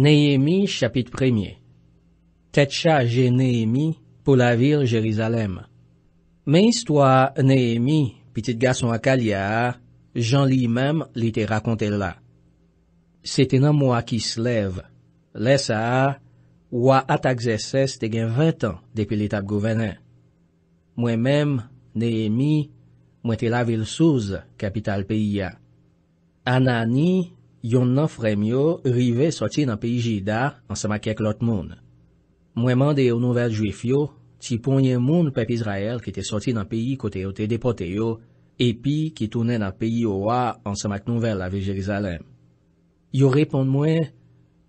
Neyemi, chapit premye. Tetcha je Neyemi pou la vir Jerizalem. Men istwa Neyemi, pitit gason akal ya a, jan li menm li te rakonte la. Se te nan mwa ki se lev, lesa a, wwa ata gzese se te gen 20 an depil etap govenen. Mwen menm, Neyemi, mwen te la vil souz kapital peyi ya. Ana ni... yon nan fremyo rive soti nan peyi Jida ansamak ek lot moun. Mwen mande yo nouvel jwif yo, ti ponye moun pep Israel ki te soti nan peyi kote yo te depote yo, epi ki toune nan peyi yo wa ansamak nouvel la Viljelizalem. Yo repon mwen,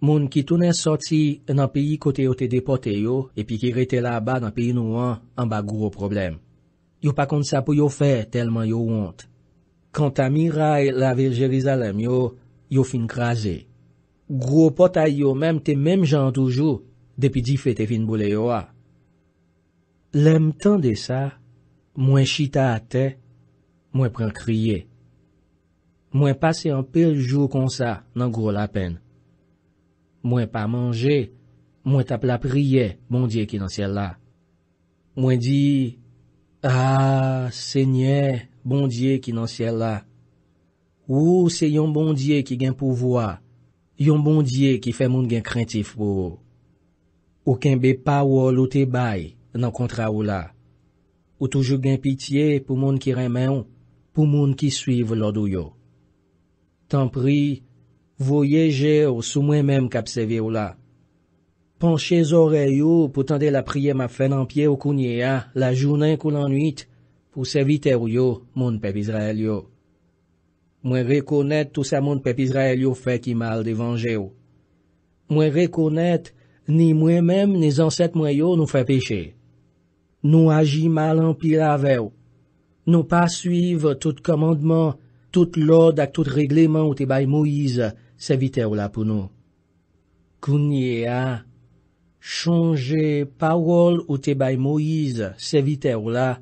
moun ki toune soti nan peyi kote yo te depote yo, epi ki rete la ba nan peyi nou an, an ba gwo problem. Yo pakon sa pou yo fe telman yo wont. Kant a mi ray la Viljelizalem yo, yo fin graze. Gro pota yo menm te menm jan toujou, depi di fe te fin bole yo a. Lem tan de sa, mwen chita ate, mwen pren kriye. Mwen pase an pel jou kon sa, nan gro la pen. Mwen pa manje, mwen tap la priye, bon diye ki nan siel la. Mwen di, aaa, se nye, bon diye ki nan siel la. Ou se yon bondye ki gen pouvoa, yon bondye ki fe moun gen krentif pou ou. Ou ken be pa ou ou loute bay nan kontra ou la. Ou toujou gen pitiye pou moun ki remen ou, pou moun ki suive lodo yo. Tan pri, voyeje ou sou mwen menm kap seve ou la. Panche zore yo pou tande la priye ma fen anpye ou kounye a la jounen kou lan nwit pou seve ter yo moun pep Israel yo. Mwen rekounet tou sa moun pepi Israel yo fe ki mal devanje ou. Mwen rekounet ni mwen menm ni zanset mwen yo nou fe peche. Nou aji mal an pi la ve ou. Nou pa suiv tout komandman, tout lod ak tout regleman ou te bay Moïse se vite ou la pou nou. Kounye a, chonje pawol ou te bay Moïse se vite ou la,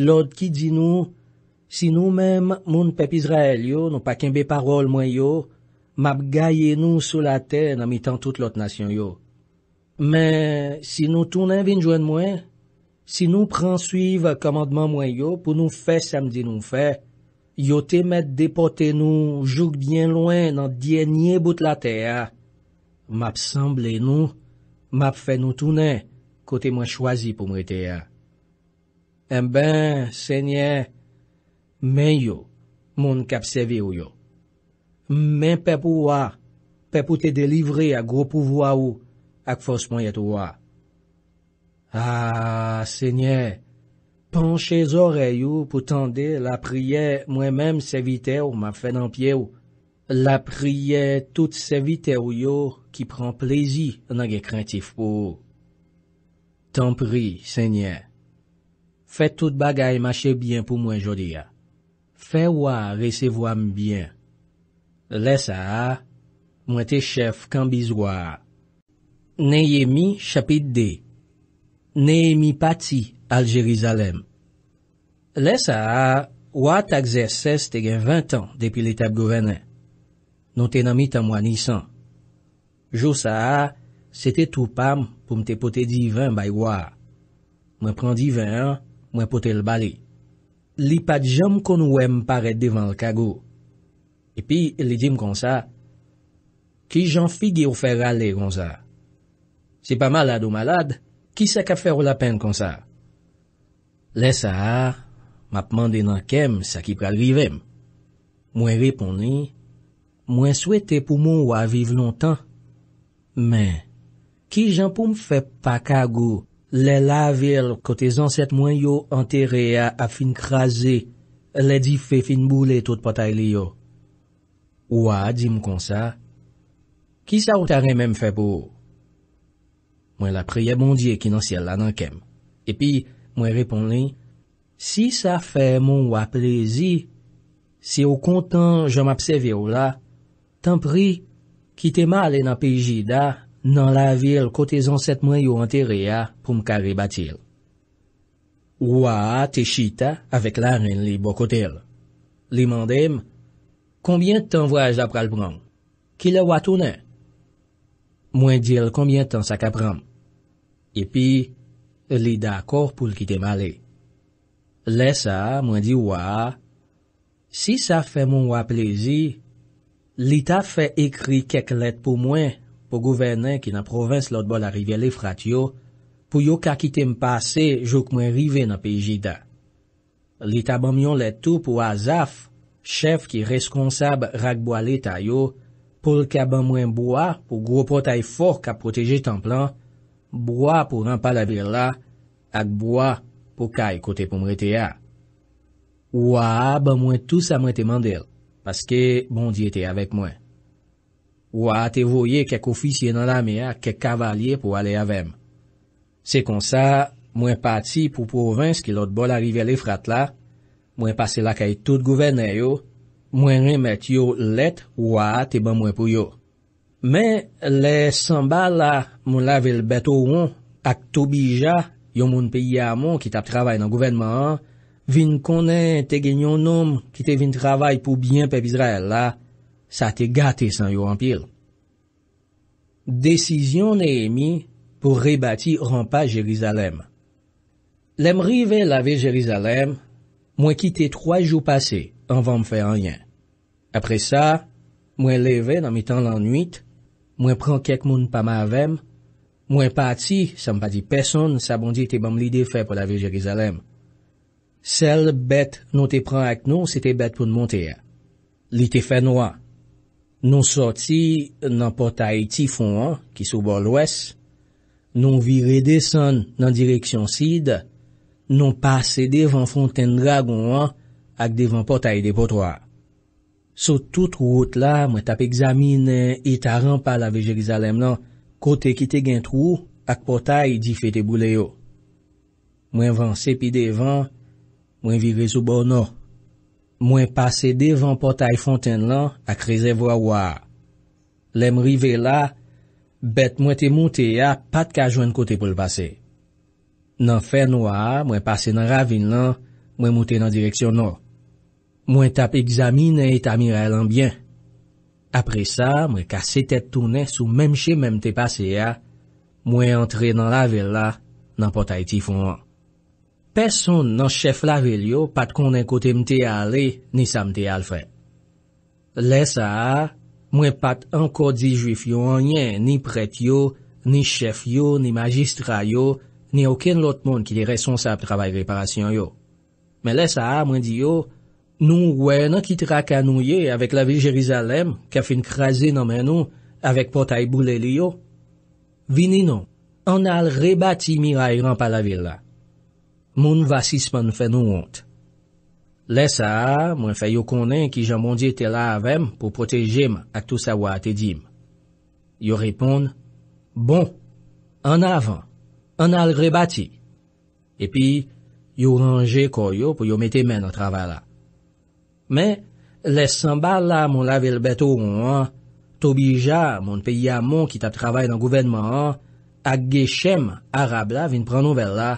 lod ki di nou, Si nou men moun pep Izrael yo, nou pa kenbe parol mwen yo, map gaye nou sou la tè nan mitan tout lot nasyon yo. Men, si nou tounen vin jwen mwen, si nou pransuive komandman mwen yo pou nou fè samdi nou fè, yo te met depote nou jouk bien lwen nan djenye bout la tè ya. Map sanble nou, map fè nou tounen, kote mwen chwazi pou mwen tè ya. En eh ben, sènyè, Men yo, moun kap seve yo yo. Men pep ou wa, pep ou te delivre a gro pou voa ou, ak fos mwen yet ou wa. A, senye, panche zore yo pou tande la priye mwen menm sevite ou ma fen anpye ou, la priye tout sevite ou yo ki pran plezi nan gen krentif pou ou. Tan pri, senye, fet tout bagay mache byen pou mwen jodi ya. Fè wè recevwèm byen. Lè sa, mwen te chèf kambiz wè. Neyemi chapit de. Neyemi pati al Jerizalem. Lè sa, wè tak zè sè stè gen vènt an depil etab gouvernen. Non te nanmi tan mwen nisan. Jousa, sè te toupam pou mte pote divan bay wè. Mwen pran divan, mwen pote l'bali. Li pat jom kon wèm paret devan l kagou. Epi, li jim kon sa, ki jan figi ou fer ale kon sa? Se pa malad ou malad, ki se ka fer ou la pen kon sa? Le sa, ma pman de nan kem sa ki pral vivem. Mwen ripon li, mwen swete pou moun wè a viv lontan. Men, ki jan pou mw fe pa kagou, Le la vil kote zan set mwen yo anterye a fin kraze, le di fe fin boule tout potay li yo. Ouwa, di m kon sa, ki sa ou tare men m febo? Mwen la preye bondye ki nan siel la nan kem. Epi, mwen repon li, si sa fe moun wap lezi, si ou kontan jom apseve ou la, tan pri ki te male nan peji da. nan la vil kote zon set mwen yo anteria pou mkare batil. Waa te shita avek la ren li bokotel. Li mandem, konbyen tan vwaj la pral prang? Ki le watounen? Mwen dil konbyen tan sa ka pram. Epi, li dakor pou l ki tem ale. Lesa, mwen di waa, si sa fe mwen waplezi, li ta fe ekri kek let pou mwen pou gouvenen ki nan provins lout bol a rivele frat yo, pou yo kakite mpase jok mwen rive na peji da. Li tabanmyon letou pou a zaf, chef ki responsab ragbo ale ta yo, pou lka banmwen boa pou gwo potay for ka proteje tan plan, boa pou rampal avir la, ak boa pou kaj kote pou mwete ya. Ou a a banmwen tous a mwete mandel, paske bondi ete avek mwen. Ou a te voye kek ofisye nan la miyak, kek kavalyer pou ale avem. Se kon sa, mwen pati pou provins ki lot bol arive le frat la, mwen pase la kay tout gouvene yo, mwen remet yo let ou a te ban mwen pou yo. Men, le Samba la, mwen la vil beto yon, ak Tobi Ja, yon moun peyi amon ki tap travay nan gouvenman an, vin konen te genyon nom ki te vin travay pou byen pep Israel la, Sa te gate san yo anpil. Desizyon ne emi pou rebati rampa Jerizalem. Lem rive lave Jerizalem, mwen kite 3 jou pase, anvan mfe anlyen. Apre sa, mwen leve nan mi tan lan nwit, mwen pran kek moun pa ma avem, mwen pati, sa mpa di peson, sa bondi te bom li defe pou lave Jerizalem. Sel bet nou te pran ak nou, se te bet pou monte ya. Li te fè noua. Nou sorti nan potay tifon an ki soubol oues, nou vire desan nan direksyon sid, nou pase devan fonten dragon an ak devan potay de potwa. Sou tout rou ot la, mwen tap examine ita rampal ave Jerizalem nan kote ki te gen trou ak potay di fete bou le yo. Mwen van sepi devan, mwen vire soubol nou. Mwen pase devan potay fonten lan a kreze vwa wwa. Lem rive la, bet mwen te mwote ya pat ka jwen kote pou l'pase. Nan fe noua, mwen pase nan ravin lan, mwen mwote nan direksyon nou. Mwen tap egzamine et amire lan byen. Apre sa, mwen kase tet toune sou mem che mem te pase ya, mwen entre nan la vil la nan potay ti fwongan. Pèson nan chef la vil yo pat konen kote mte ale ni sa mte al fè. Lè sa a, mwen pat anko di juif yo anyen ni pret yo, ni chef yo, ni magistra yo, ni oken lot moun ki li resonsa ap travay reparasyon yo. Mè lè sa a, mwen di yo, nou wè nan ki tra kanouye avèk la vil Jerizalem kè fin kreze nan men nou avèk potay boule li yo? Vini non, an al rebati mirayran pa la vil la. moun vasisman fè nou ont. Lè sa, mwen fè yo konen ki jan mondye te la avèm pou protejèm ak tou sa wa atè di m. Yo repoun, bon, an avan, an al rebati. Epi, yo ranje koyo pou yo metè men an travè la. Mè, lè san bal la moun la vilbeto ou an, tobi ja moun pe yamon ki tap travè nan gouvenman an, ak ge chèm arab la vin pran nouvel la,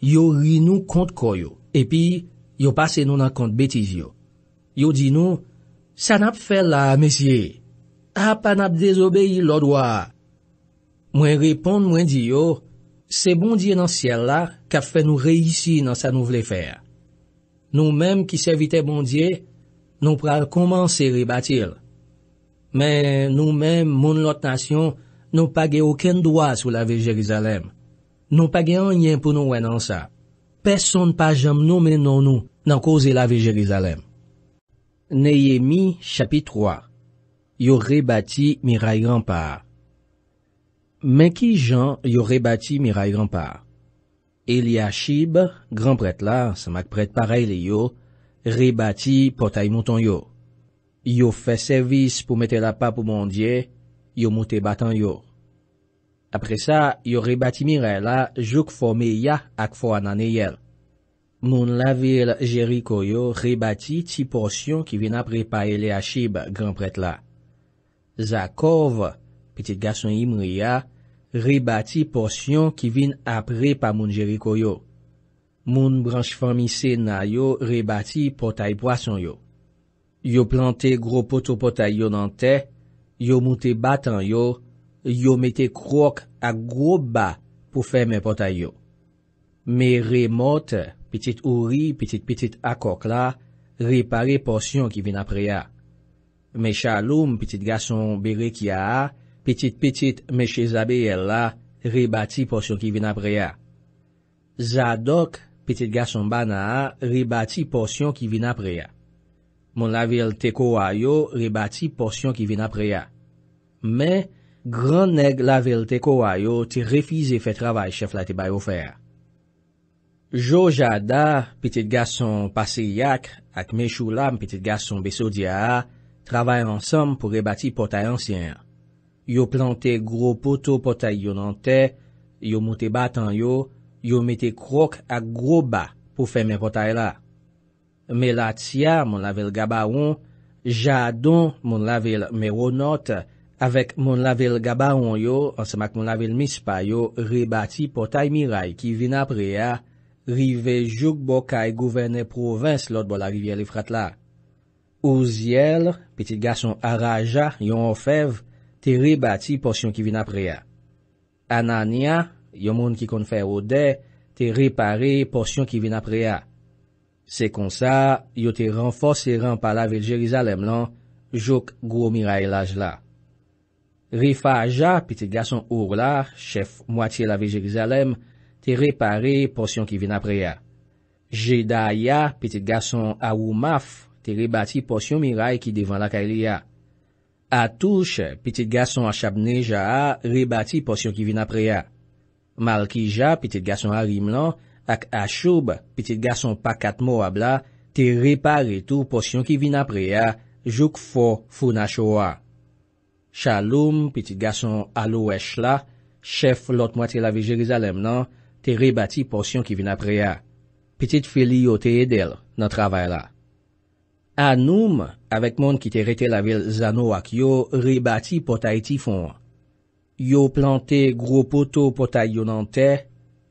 Yo ri nou kont koyo, epi, yo pase nou nan kont betiz yo. Yo di nou, sa nap fe la, mesye, apa nap dezobeyi lo doa? Mwen ripon mwen di yo, se bondye nan siel la, kap fe nou reishi nan sa nou vle fer. Nou menm ki se vite bondye, nou pral koman se ribatil. Men nou menm moun lot nasyon nou page oken doa sou la ve Jerizalem. Nou pa gen an yen pou nou wè nan sa. Pèsonn pa jom nou men nan nou nan koze la ve Jerizalem. Neyemi chapit 3 Yo rebati miray granpar Mè ki jan yo rebati miray granpar? Eliashib, granpret la, samakpret parey le yo, rebati potay mouton yo. Yo fè servis pou mette la pa pou mondye, yo mouté batan yo. apre sa, yo rebati mi ray la jok fo me ya ak fo anan e yel. Moun la vil jeri koyo rebati ti porsyon ki vin apre pa ele a chib, granpret la. Za kov, petit gason imri ya, rebati porsyon ki vin apre pa moun jeri koyo. Moun branj famise na yo rebati potay poason yo. Yo plante gro poto potay yo nan te, yo moute batan yo, yo mete krok a gro ba pou fè mè potay yo. Mè remote, pitit ouri, pitit pitit akok la, ripare porsyon ki vin apre ya. Mè chaloum, pitit gason bere ki ya, pitit pitit meche zabe yel la, ribati porsyon ki vin apre ya. Zadok, pitit gason bana a, ribati porsyon ki vin apre ya. Moun la vil teko a yo, ribati porsyon ki vin apre ya. Mè remote, Gran neg lavel te kowa yo te refize fe travay chef la te bayo fer. Jo jada, pitit gason pase yak, ak me chou lam pitit gason beso diya a, travay ansam pou rebati potay ansyen. Yo plante gro poto potay yonante, yo mute batan yo, yo mete krok ak gro ba pou fe men potay la. Me la tia, mon lavel gabawon, jadon, mon lavel meronote, Avek moun lavel gabaron yo, ansemak moun lavel mispa yo, rebati potay miray ki vin apre ya, rive jok bokay gouvene provins lot bol a rivye li frat la. Ozyel, petit gason araja, yon ofev, te rebati porsyon ki vin apre ya. Anania, yon moun ki konfer ode, te repare porsyon ki vin apre ya. Se kon sa, yo te renfos e ren pala vel Jerizalem lan, jok gro miray laj la. Rifaja, piti gason Urla, chef moati lave Jerizalem, te repare porsyon ki vin apre ya. Jedaya, piti gason Awumaf, te rebati porsyon Miray ki devan la kailya. Atouch, piti gason Achabneja, rebati porsyon ki vin apre ya. Malkija, piti gason Arimlan, ak Achoub, piti gason Pakatmo Abla, te repare tou porsyon ki vin apre ya, jok fo Founachoua. Chaloum, pitit gason alouèch la, chef lot mwate la vil Jerizalem nan, te rebati porsyon ki vin apre ya. Pitit feli yo te edel nan travay la. Anoum, avek moun ki te rete la vil Zanouak yo, rebati potay ti fon. Yo plante gro poto potay yo nan te,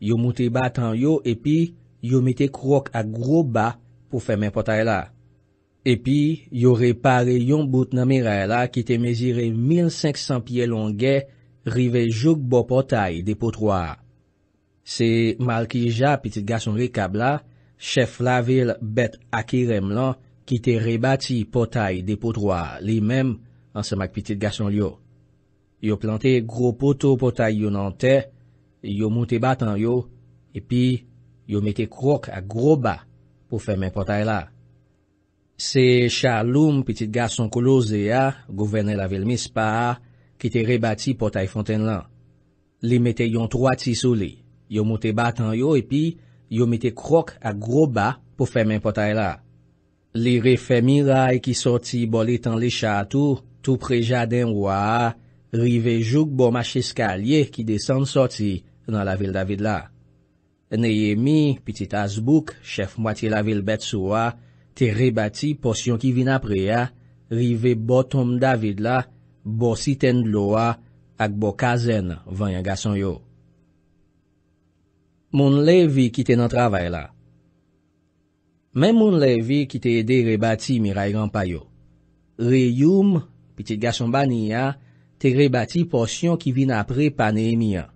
yo mwote batan yo epi, yo mite krok ak gro ba pou femen potay la. Epi, yo repare yon bout nan mire la ki te mezire 1,500 pye longe rive jok bo potay de potroar. Se Malkija, pitit gason li kab la, chef la vil Bet Akirem lan, ki te rebati potay de potroar li menm ansen mak pitit gason li yo. Yo plante gro poto potay yo nan te, yo mouti batan yo, epi yo mette krok a gro ba pou femen potay la. Se Charloum, pitit garson kolouze ya, gouvene la vil mispa a, ki te rebati potay fonten lan. Li mete yon troati sou li. Yo mute batan yo epi, yo mete krok ak gro ba pou femen potay la. Li refe mi ray ki soti boli tan li chatu, tou preja den waa, rive joug bom a cheskalye ki desan soti nan la vil David la. Neyemi, pitit azbouk, chef mwati la vil bet sou waa, te rebati porsyon ki vin apre ya, rive botom David la, bo siten lo a, ak bo kazen vanyan gason yo. Moun levi ki te nan travay la. Men moun levi ki te ede rebati miray rampa yo. Reyum, pitit gason bani ya, te rebati porsyon ki vin apre panemi ya.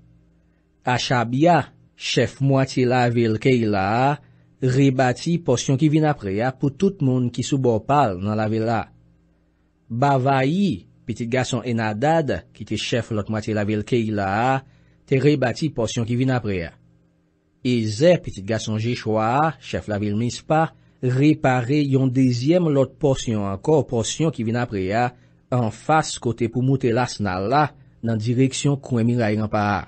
A chab ya, chef mwati la vilke ila a, rebati porsyon ki vin apre ya pou tout moun ki sou bopal nan la vil la. Bavayi, piti gason Enadad, ki te chef lot mati la vil ke ila a, te rebati porsyon ki vin apre ya. Eze, piti gason Jechwa a, chef la vil mispa, repare yon dezyem lot porsyon anko, porsyon ki vin apre ya, an fas kote pou moutel asnal la nan direksyon kouemil ayran pa a.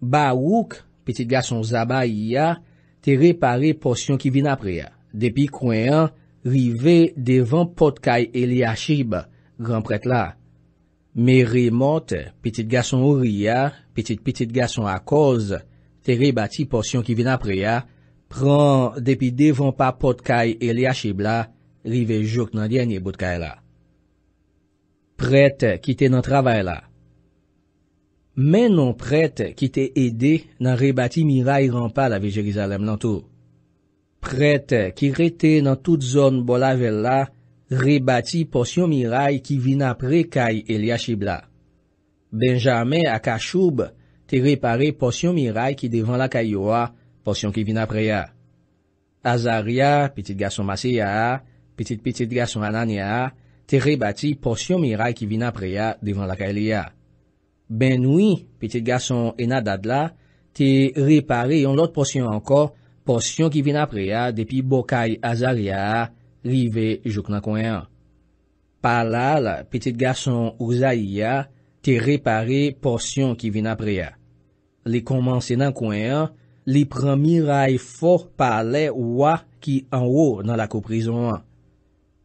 Bawouk, piti gason Zabayi a, te repare porsyon ki vin apre ya. Depi kwen an, rive devan potkaj e li yachib, gran pret la. Me remote, piti gason ou ria, piti piti gason akoz, te rebati porsyon ki vin apre ya, pran depi devan pa potkaj e li yachib la, rive jok nan djenye botkaj la. Pret kite nan travay la. Men non prete ki te ede nan rebati miray rampal avi Jerizalem lantou. Prete ki rete nan tout zon bola vel la, rebati porsyon miray ki vin apre kay Eliashib la. Benjame akashoub te repare porsyon miray ki devan la kay yo a, porsyon ki vin apre ya. Azaria, petit gason Masi ya a, petit-petit gason Anani ya a, te rebati porsyon miray ki vin apre ya devan la kay Eliashib la. Ben oui, petite gason ena dadla, te repare yon lote porsyon ankor, porsyon ki vin apre ya depi bokay azal ya, rive jok nan kwen. Palal, petite gason ouza ya, te repare porsyon ki vin apre ya. Li komanse nan kwen, li prami ray fok pale wwa ki anwo nan la ko prizon.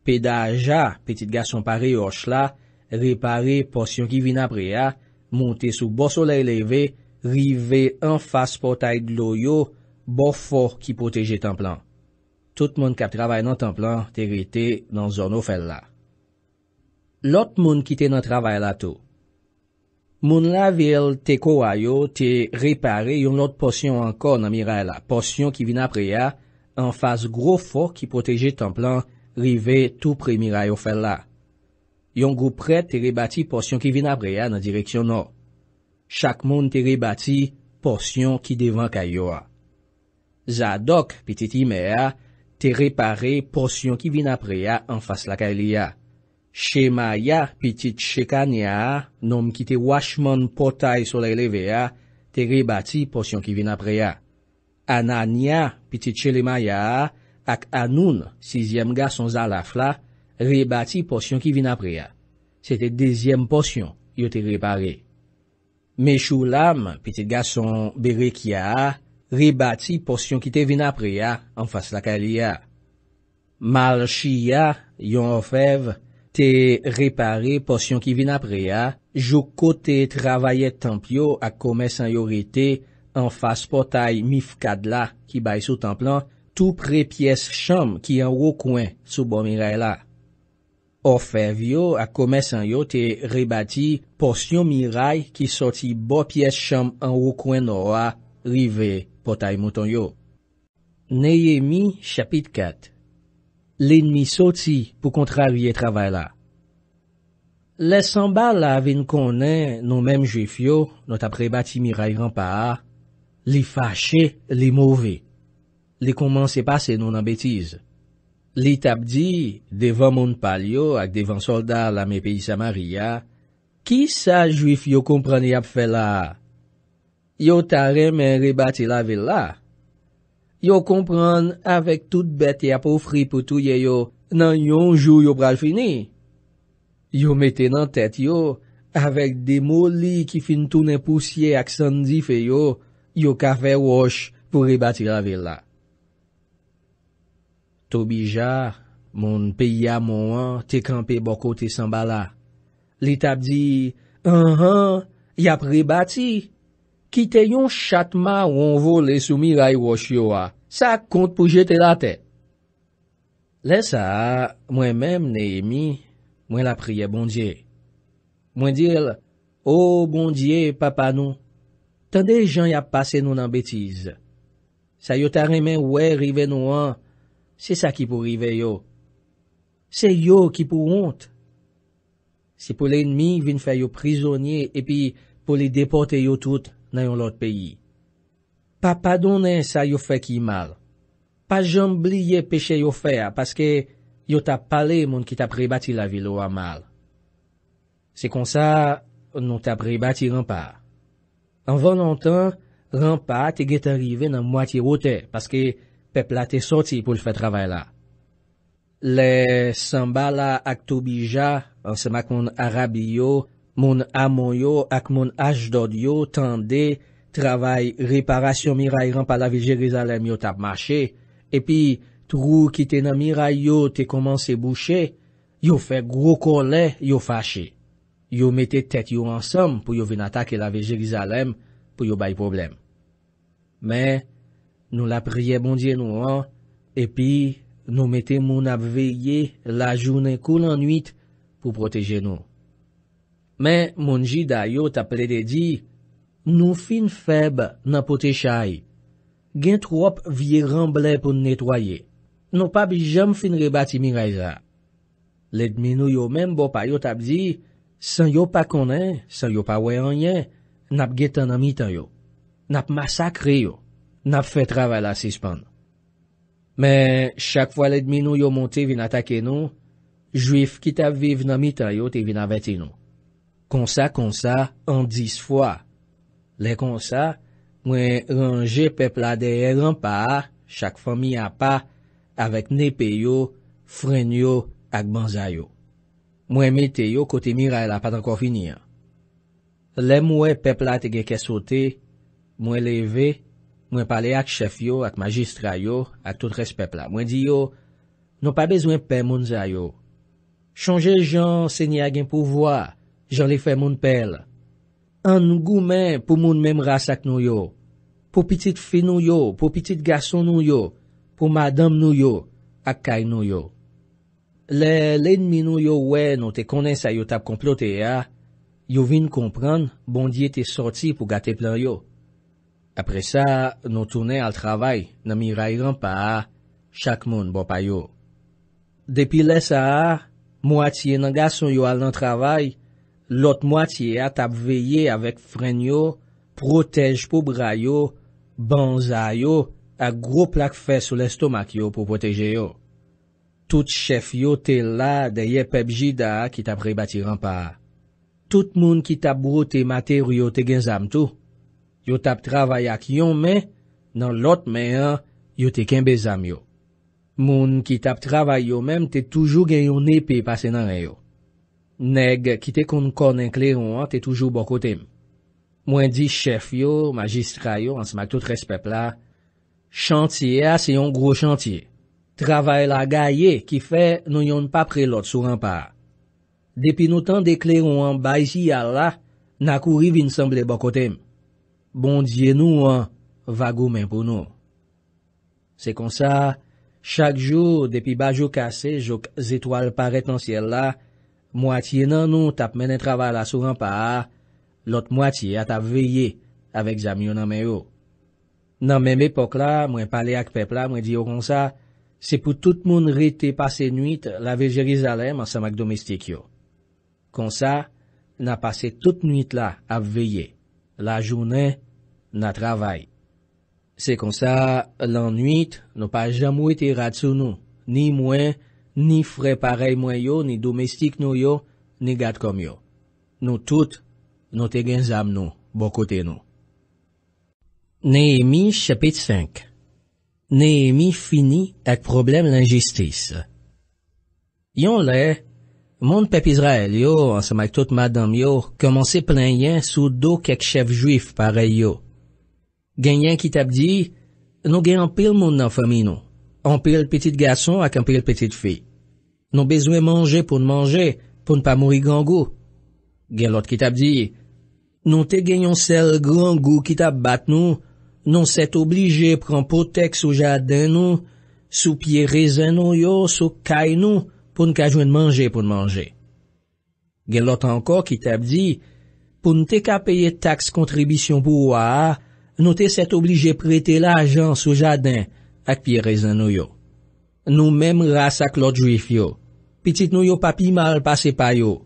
Pedaja, petite gason pare yoch la, repare porsyon ki vin apre ya, Moun te sou bo soley leve, rive an fas potay gloyo, bo for ki proteje templan. Tout moun kap travay nan templan, te rete nan zon ou fel la. Lot moun kite nan travay la tou. Moun la vil te kowayo, te repare yon lot potyon anko nan miray la. Potyon ki vin apre ya, an fas gro for ki proteje templan, rive tou pre miray ou fel la. Yon goupret tere bati porsyon ki vin apre ya nan direksyon nou. Chak moun tere bati porsyon ki devan kay yo a. Zadok pitit ime a, tere pare porsyon ki vin apre ya anfas la kay li ya. Che maya pitit cheka ni a, nom ki te wachman potay solay leve a, tere bati porsyon ki vin apre ya. Ana ni a pitit chele maya a, ak anoun sizyem ga son zalaf la, rebati porsyon ki vin apre ya. Se te dezyem porsyon, yo te repare. Mechou lam, piti gason bere kya a, rebati porsyon ki te vin apre ya, an fas la kaly ya. Mal chi ya, yon ofev, te repare porsyon ki vin apre ya, jou kote travaye tempyo a kome san yo rete, an fas potay mifkad la, ki bay sou templan, tou pre piyes chom ki an wou kwen sou bomire la. Orfev yo ak komesan yo te rebati porsyon mi ray ki soti bo pyes chanm an wou kwen no a rive potay mouton yo. Neye mi chapit 4 Len mi soti pou kontralye travay la Le sanba la avin konen nou menm jef yo not ap rebati mi ray rampa a, li fache, li move, li koman se pase nou nan betize. Lit ap di, devan moun pal yo ak devan soldat la me peyi Samariya, ki sa juif yo kompran yap fe la? Yo tare men rebati la vil la? Yo kompran avek tout bete ap ofri pou touye yo nan yon jou yo pral fini? Yo meten an tet yo avek de moli ki fin toune pousye ak sandi fe yo yo kafe wosh pou rebati la vil la. Tobi ja, moun pe ya moun an, te kanpe bokote san bala. Li tap di, an an, ya pri bati, ki te yon chatma ou an vo le soumi lai wosyo a. Sa kont pou jete la te. Le sa, mwen menm ne emi, mwen la priye bondye. Mwen dir, o oh, bondye, papa nou, tan de jan ya pase nou nan betize. Sa yo taremen wè rive nou an, Se sa ki pou rive yo. Se yo ki pou honte. Se pou l'enmi vin fè yo prizonye epi pou li depote yo tout nan yon lot peyi. Pa padone sa yo fè ki mal. Pa jambliye peche yo fè a paske yo ta pale moun ki ta prebati la vi lo a mal. Se kon sa, nou ta prebati rempa. An van an tan, rempa te geta rive nan mwati wote paske pep la te soti pou l fè travè la. Le Samba la ak Tobi Ja, ansemak moun Arabi yo, moun Amon yo, ak moun Ashdod yo, tende travè reparasyon miray ran pa la Vilje Gizalem yo tap mache, epi tou ki te nan miray yo te koman se bouchè, yo fè gro kolè yo fache. Yo metè tèt yo ansèm pou yo vin atak e la Vilje Gizalem pou yo bay problem. Mè, Nou la priye bondye nou an, epi nou mette moun ap veye la jounen kou lan nwit pou proteje nou. Men, moun ji dayo tap le de di, nou fin feb nan pote chay. Gen trop vie ramble pou netwaye. Nou pa bi jem fin rebati mi raiza. Le dminou yo menm bo pa yo tap di, san yo pa konen, san yo pa wey anye, nap getan amitan yo. Nap masakre yo. nap fè travèl asispan. Mè, chak fwa lè d'minou yo monte vin atake nou, jwif ki tap viv nan mitan yo te vin avete nou. Konsa konsa, an dis fwa. Lè konsa, mwen ranje pepla dey ren pa, chak fwa mi ap pa, avèk nepe yo, frenyo, ak banza yo. Mwen meteyo kote mi ray la patan kofini ya. Lè mwen pepla te ge kesote, mwen leve, Mwen pale ak chef yo, ak magistra yo, ak tout respep la. Mwen di yo, nou pa bezwen pe moun za yo. Chanje jan, se ni agen pou vwa, jan li fe moun pel. An nou goumen pou moun mem ras ak nou yo. Po pitit fe nou yo, po pitit gason nou yo, po madame nou yo, ak kay nou yo. Le, le nmi nou yo we nou te konen sa yo tap komplote ya, yo vin kompran, bondye te soti pou gate plan yo. Apre sa, nou toune al travay, nan mirayran pa a, chak moun bopay yo. Depi lesa a, mwatiye nan gason yo al nan travay, lot mwatiye a tap veye avèk fren yo, protej pou bray yo, banza yo, ak gro plak fè sou lestomak yo pou proteje yo. Tout chef yo te la deye pepji da ki tap rebati ran pa a. Tout moun ki tap brote materyo te genzam tou. Yo tap travay ak yon men, nan lot men an, yo te ken bezam yo. Moun ki tap travay yo men, te toujou gen yon epi pase nan re yo. Neg, ki te kon konen klerouan, te toujou bokotem. Mwen di chef yo, magistra yo, ansmak tout respep la. Chantye a, se yon gro chantye. Travay la gaye, ki fe, nou yon pa pre lot sou rampa. Depi nou tan de klerouan baji yal la, nakou riv in samble bokotem. Bon diye nou an, vago men pou nou. Se kon sa, chak jou, depi ba jou kase, jou zetwal paret nan siel la, mwatiye nan nou tap menen travala sou rampa a, lot mwatiye ata veye avek zami yo nan men yo. Nan men mepok la, mwen pale ak pepla, mwen diyo kon sa, se pou tout moun rete pase nuit la ve Jerizalem an samak domestik yo. Kon sa, nan pase tout nuit la ap veye. La jounen, na travay. Se kon sa, lan nwit, nou pa jam wite ira tsu nou. Ni mwen, ni freparey mwen yo, ni domestik nou yo, ni gad kom yo. Nou tout, nou te gen zam nou, bokote nou. Nehemi chapit 5 Nehemi fini ak problem l'injistis. Yon le... Moun pep Izrael yo, an semaik tout madame yo, komanse plen yen sou do kek chef juif pare yo. Gen yen ki tab di, nou gen anpil moun nan fomi nou, anpil petit gason ak anpil petit fi. Nou bezwe manje pou nmanje, pou npa mouri gangou. Gen lot ki tab di, nou te genyon sel gangou ki tab bat nou, nou set oblije pran potek sou jaden nou, sou pie rezen nou yo, sou kay nou, pou nou ka jwen manje pou nou manje. Gen lot anko ki te ap di, pou nou te ka peye taks kontribisyon pou ou a a, nou te set oblije prete la ajan sou jadin ak pi rezan nou yo. Nou menm ras ak lot juif yo. Petit nou yo papi mal pase pa yo.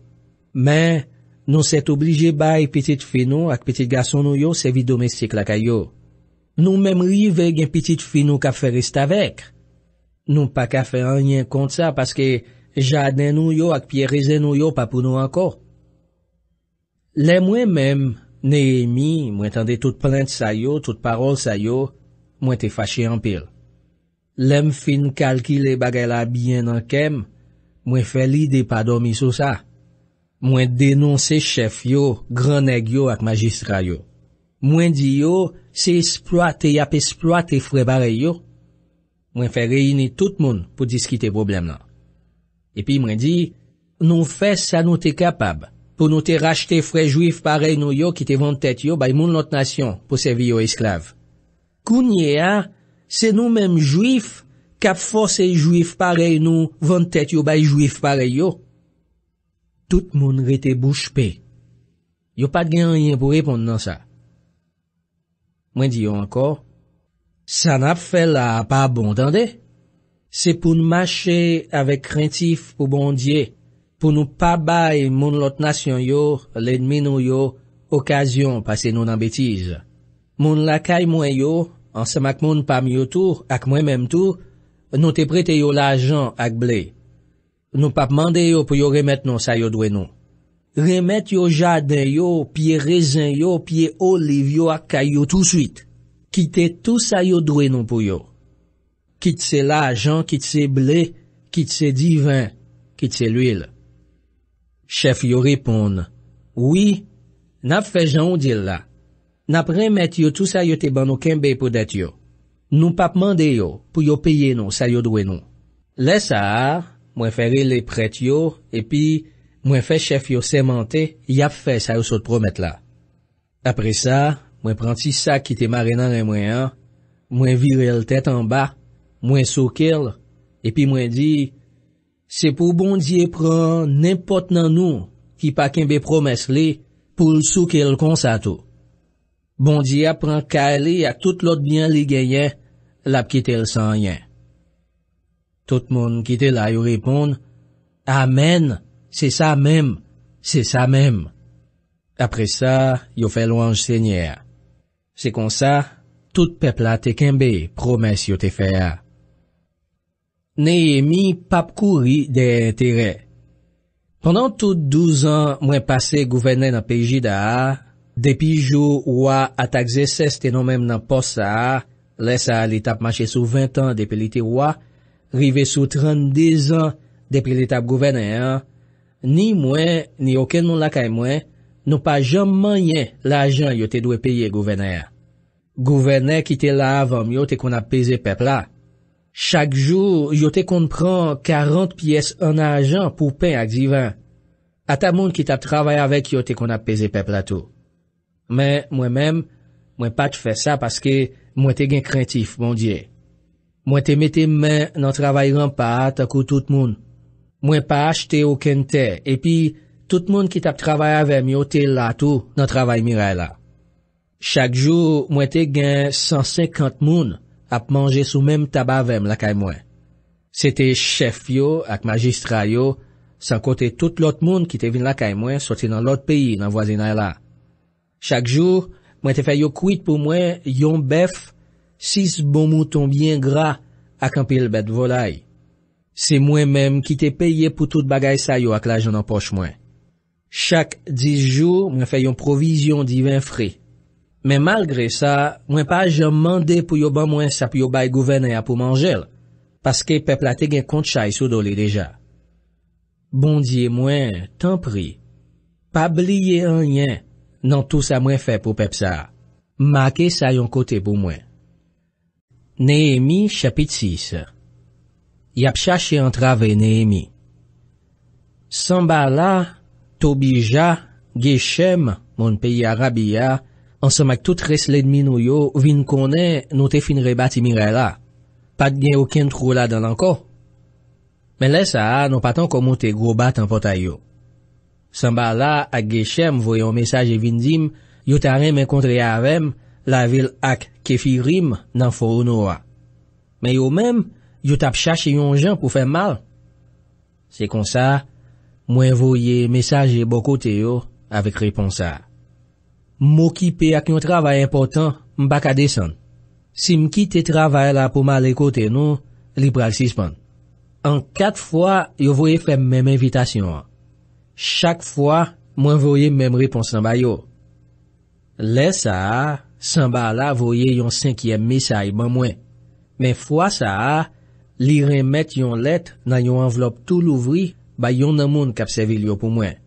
Men, nou set oblije baye petit finou ak petit gason nou yo sevi domestik la ka yo. Nou menm rive gen petit finou ka fe rist avek. Nou pa ka fe anyen kont sa paske Ja adnen nou yo ak piye rezen nou yo pa pou nou anko. Le mwen men, ne emi, mwen tende tout plente sa yo, tout parol sa yo, mwen te fache anpil. Lem fin kalkile bagay la biyen ankem, mwen fe li de pa domi sou sa. Mwen denonse chef yo, graneg yo ak magistra yo. Mwen di yo, se esploate yap esploate frebare yo. Mwen fe reyini tout moun pou diskite problem nan. Epi mwen di, nou fè sa nou te kapab pou nou te rachete fre juif parey nou yo ki te vantet yo bay moun lot nasyon pou sevi yo esklav. Kounye a, se nou mèm juif kap fò se juif parey nou vantet yo bay juif parey yo. Tout moun rete bouche pe. Yo pa gen yon pou repond nan sa. Mwen di yo anko, sa nap fè la pa bon, tande? Se pou nou mache avek krentif pou bondye, pou nou pa bay moun lot nasyon yo, le dminou yo, okasyon pase nou nan betize. Moun lakay mwen yo, ansamak moun pam yo tou, ak mwen menm tou, nou te prete yo la ajan ak ble. Nou pap mande yo pou yo remet nou sa yo dwen nou. Remet yo jade yo, piye rezen yo, piye oliv yo ak kay yo tout suite. Kite tou sa yo dwen nou pou yo. ki te se la jan, ki te se ble, ki te se divan, ki te se l'il. Chef yo ripoun, oui, nap fe jan ou dil la. Nap remet yo tou sa yo te banou kenbe pou det yo. Nou pap mande yo pou yo peye nou sa yo dwe nou. Le sa, mwen feri le pret yo, epi mwen fe chef yo semente, yap fe sa yo sot promet la. Apre sa, mwen pranti sa ki te mare nan en mwen an, mwen vire l tet an ba, Mwen soukel, epi mwen di, se pou bondye pran n'impot nan nou ki pa kembe promes li pou soukel konsato. Bondye pran ka li ak tout lot byan li genye, la pkite l sanye. Tout moun kite la yo repon, amen, se sa mem, se sa mem. Apre sa, yo fè louange senye. Se konsa, tout pepla te kembe promes yo te fè a. Neye mi pap kouri de terè. Pendan tout douz an mwen pase gouvenè nan peji da a, depi jou wwa ata gze seste nou menm nan posa a, lesa li tap mache sou 20 an depi li te wwa, rive sou 32 an depi li tap gouvenè a, ni mwen ni oken moun lakay mwen, nou pa jaman yen la ajan yo te dwe peye gouvenè a. Gouvenè ki te la avan myo te kon ap pese pepla a. Chak jou, yo te kon pran 40 piyes an ajan pou pen ak divan. Ata moun ki tap travay avek yo te kon ap peze pep la tou. Men, mwen men, mwen pa te fè sa paske mwen te gen krentif, moun diye. Mwen te mette men nan travay rampa ta kou tout moun. Mwen pa achte okente, epi tout moun ki tap travay avem yo te la tou nan travay mirela. Chak jou, mwen te gen 150 moun. ap manje sou menm tabavem lakay mwen. Se te chef yo ak magistra yo, san kote tout lot moun ki te vin lakay mwen soti nan lot peyi nan wazinay la. Chak jou, mwen te fay yo kwit pou mwen yon bef, sis bon mouton bien gra ak anpil bet volay. Se mwen menm ki te peye pou tout bagay sa yo ak laj nan anpoch mwen. Chak dis jou, mwen fay yon provizyon di vin frey. Men malgre sa, mwen pa jom mande pou yoban mwen sap yobay gouvene apou manjel, paske pep la te gen kont chay sou dole deja. Bondye mwen, tanpri, pa bliye anyen nan tout sa mwen fe pou pep sa, ma ke sayon kote pou mwen. Nehemi chapit 6 Yap chache antrave Nehemi. Sambala, Tobija, Geshem, moun peyi Arabiya, Ansem ak tout resle dminou yo, vin konen nou te fin rebat imire la. Pat gen yon ken trou la dan lanko. Men lè sa, nou patan komon te grobat anpotay yo. Samba la, ak geshem voyon mesaj evindim, yo tarren menkontre ya avèm la vil ak kefirim nan fo ou noua. Men yo menm, yo tap chache yon jan pou fè mal. Se kon sa, mwen voye mesaj e bokote yo avèk reponsa. Mou ki pe ak yon travay important, mbak adesan. Si mki te travay la pou ma lekote nou, li pral sispan. An kat fwa, yo voye fwe mmenm evitasyon an. Chak fwa, mwen voye mmenm reponsan bayo. Le sa a, san ba la voye yon senkyem misay ban mwen. Men fwa sa a, li remet yon let nan yon anvlop tou louvri, ba yon nan moun kapsevi lyo pou mwen.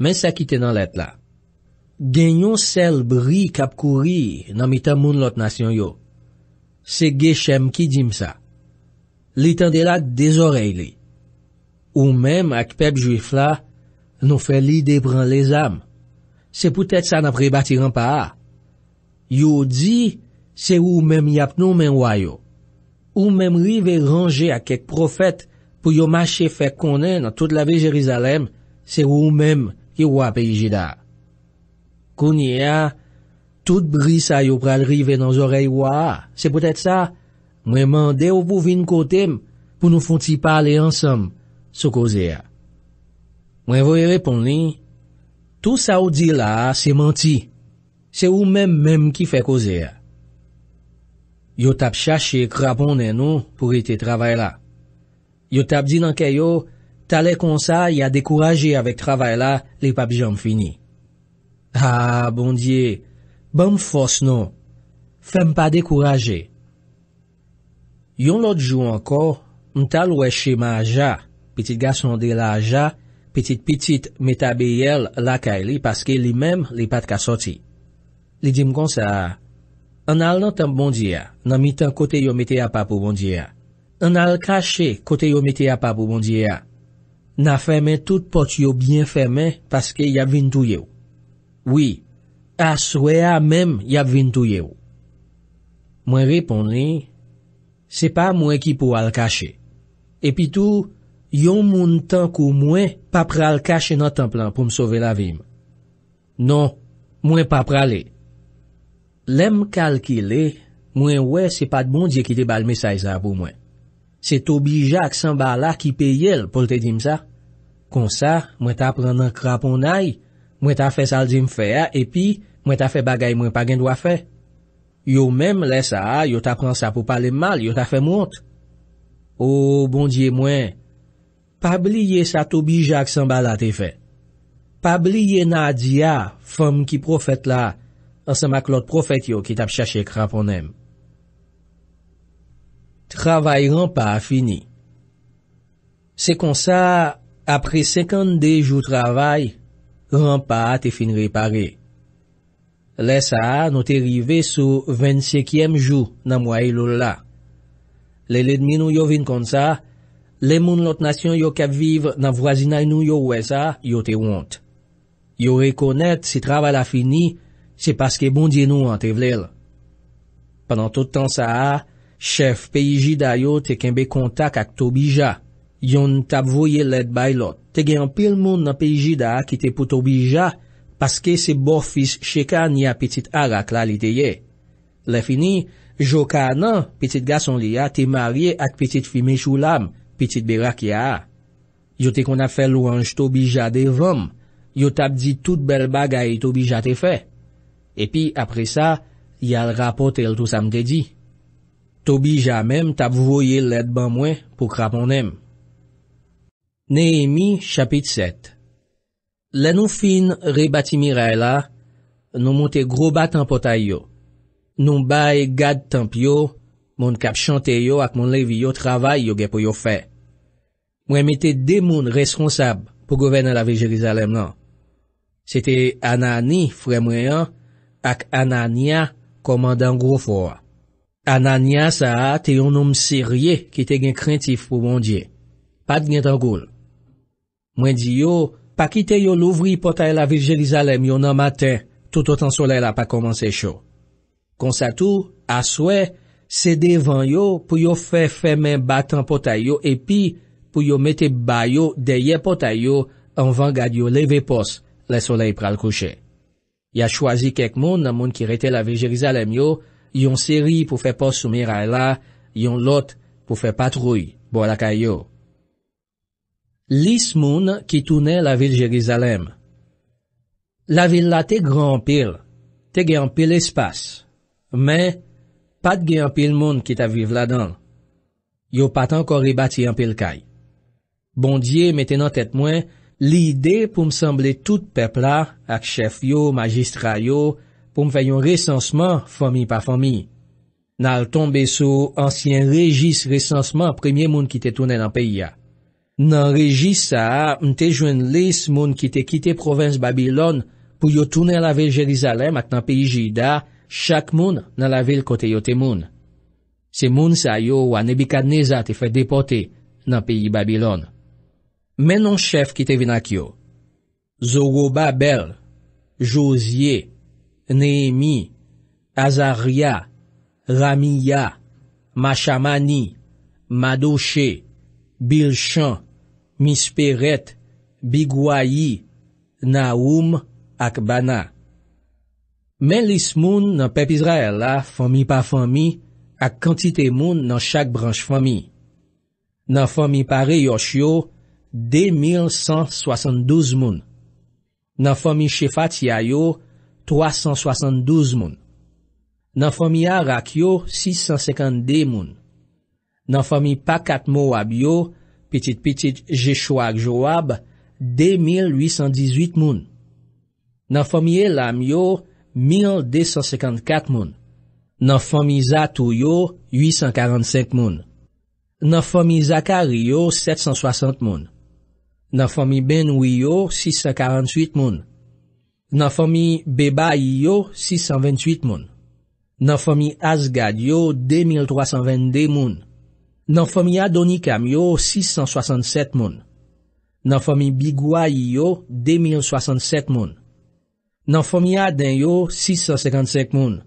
Men sa ki te nan let la. Genyon sel bri kap kouri nan mitan moun lot nasyon yo. Se ge chem ki dim sa. Li tendela dezorey li. Ou men ak pep juif la, nou fe li depran le zam. Se poutet sa nan prebati rampa a. Yo di, se ou men yap nou men wayo. Ou men ri ve ranger ak ek profet pou yo mache fe konen nan tout la ve Jerizalem, se ou men ki wap e yi jida. Konye a, tout brisa yo pralrive nan zorey waa, se pwetet sa, mwen mande ou pou vin kote m pou nou fonti pale ansam, so koze a. Mwen voye repon li, tout sa ou di la se manti, se ou men menm ki fe koze a. Yo tap chache krapon nenon pou ite travay la. Yo tap di nan kayo, tale konsa ya dekoraje avik travay la, li pap jom fini. Ha, ah, bondye, ban m fos nou. Fèm pa dekouraje. Yon lot jou anko, m tal wè shema a ja, pitit gason de la a ja, pitit-pitit metabeyel la ka e li, paske li menm li pat ka soti. Li dim kon sa a. An al nan tan bondye a, nan mi tan kote yo meteya pa pou bondye a. An al kache kote yo meteya pa pou bondye a. Nan fèmè tout pot yo byen fèmè, paske ya vin tou yew. Oui, aswe a mem yap vintouye ou. Mwen repon li, se pa mwen ki pou al kache. Epi tou, yon moun tankou mwen papra al kache nan temple an pou m sove la vim. Non, mwen papra li. E. Lem kalki li, mwen we se pa dbondye ki te balme sa esa pou mwen. Se tobi jak san bala ki peye l pou lte dim sa. Kon sa, mwen ta pran nan krapon ayi. Mwen ta fè salzim fè, e pi, mwen ta fè bagay mwen pa gen dwa fè. Yo mèm lè sa, yo ta pran sa pou palè mal, yo ta fè mwont. O, bondye mwen, pa bliye sa Tobi Jacques Sambala te fè. Pa bliye Nadia, fèm ki profèt la, ansema klot profèt yo ki tap chache kraponèm. Travayran pa a fini. Se kon sa, apre 52 jou travay, gran pa te fin repare. Le sa a nou te rive sou vensyekyem jou nan mwae lou la. Le ledmin nou yo vin kon sa, le moun lot nasyon yo kap viv nan vwazina yon yo we sa, yo te wont. Yo rekonet si trav ala fini, se paske bon di nou an te vlel. Panan toutan sa a, chef peyi ji dayo te kembe kontak ak to bija. Yon tap voye led bay lot, te gen pil moun nan peji da ki te pou tobi ja, paske se bofis sheka ni apetit arak la li te ye. Le fini, joka nan, petit gason li ya, te marye ak petit fime chou lam, petit berak ya a. Yo te kon ap fe louanj tobi ja de vom, yo tap di tout bel bagay tobi ja te fe. Epi apre sa, yal rapote el tou sa mde di. Tobi ja menm tap voye led ban mwen pou krapon menm. Nehemi, chapit 7 Le nou fin re bati mi ray la, nou moun te gro bat an potay yo. Nou bay gad temp yo, moun kap chante yo ak moun lev yo travay yo ge pou yo fe. Mwen mette de moun responsab pou govene la Viljelizalem nan. Sete Anani, fremwe an, ak Anania komandan gro foa. Anania sa te yon noum sirye ki te gen krentif pou moun diye. Pat gen tangoul. Mwen di yo, pa kite yo louvri pota e la Viljelizalem yo nan maten, tout otan sole la pa komanse chou. Konsa tou, aswe, se devan yo pou yo fe femen batan pota yo, epi pou yo mete bayo deye pota yo anvan gadyo leve pos, le sole yi pral kouche. Ya chwazi kek moun nan moun ki rete la Viljelizalem yo, yon seri pou fe pos sou miray la, yon lot pou fe patroui, bo la kayo. Lis moun ki toune la vil Jerizalem. La vil la te gran pil, te gen pil espas. Men, pat gen pil moun ki ta vive la dan. Yo pat ankor e bati an pil kay. Bondye, meten an tet mwen, li de pou m semble tout pepla, ak chef yo, magistra yo, pou m fayon resanseman fomi pa fomi. Nan al tombe sou ansyen regis resanseman premye moun ki te toune nan piya. Nan reji sa, mte jwen lese moun ki te kite Provins Babylon pou yo toune la vil Jelizalem ak nan peyi Jida, chak moun nan la vil kote yo te moun. Se moun sa yo wanebi kadneza te fe depote nan peyi Babylon. Menon chef ki te vinak yo. Zogoba Bel, Josie, Nehemi, Azaria, Ramia, Mashamani, Madoshe, Bilchan, misperet, bigwayi, naoum, ak bana. Men lis moun nan pepizra el la fomi pa fomi ak kantite moun nan chak branj fomi. Nan fomi pare yos yo, 2172 moun. Nan fomi shefat ya yo, 372 moun. Nan fomi a rak yo, 652 moun. Nan fomi pa kat mou a byo, Petit-petit jeshoak jo wab, 2818 moun. Nan fomi Elam yo, 1254 moun. Nan fomi Zatou yo, 845 moun. Nan fomi Zakari yo, 760 moun. Nan fomi Benou yo, 648 moun. Nan fomi Beba yo, 628 moun. Nan fomi Asgad yo, 2322 moun. Nan fòmi a Donikam yo 667 moun. Nan fòmi Bigwa yo 2067 moun. Nan fòmi a Den yo 655 moun.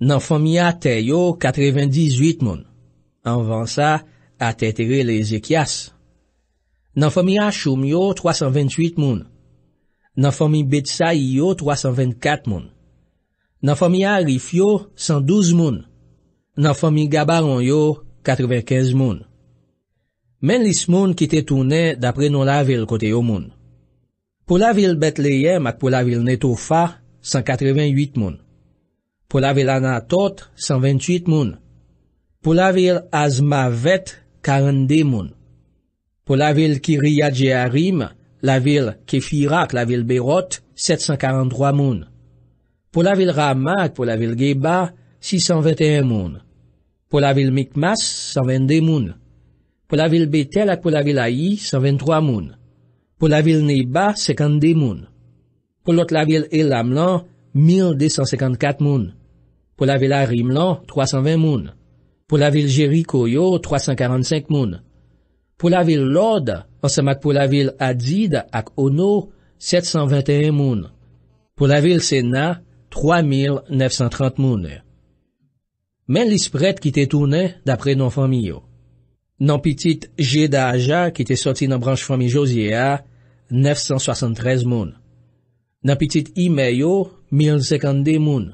Nan fòmi a Te yo 98 moun. Anvan sa, a Te tere le Ezekias. Nan fòmi a Choum yo 328 moun. Nan fòmi Betsa yo 324 moun. Nan fòmi a Rif yo 112 moun. Nan fòmi Gabaron yo... 95 moun. Men lis moun ki te toune dapre nou la vil kote yo moun. Po la vil Betleyem ak po la vil Netofa, 188 moun. Po la vil Anatot, 128 moun. Po la vil Azmavet, 42 moun. Po la vil Kiriyadje Arim, la vil Kefirak, la vil Berot, 743 moun. Po la vil Rama ak po la vil Geba, 621 moun. Pou la vil Mikmas, 122 moun. Pou la vil Betel ak pou la vil Ayi, 123 moun. Pou la vil Neyba, 52 moun. Pou lot la vil El Amlan, 1254 moun. Pou la vil Arimlan, 320 moun. Pou la vil Jeri Koyo, 345 moun. Pou la vil Lod, ansem ak pou la vil Adid ak Ono, 721 moun. Pou la vil Sena, 3930 moun. Men lis pret ki te toune dapre nou fami yo. Nan pitit G. Daja ki te soti nan branj fami Josie a, 973 moun. Nan pitit I. Meyo, 1052 moun.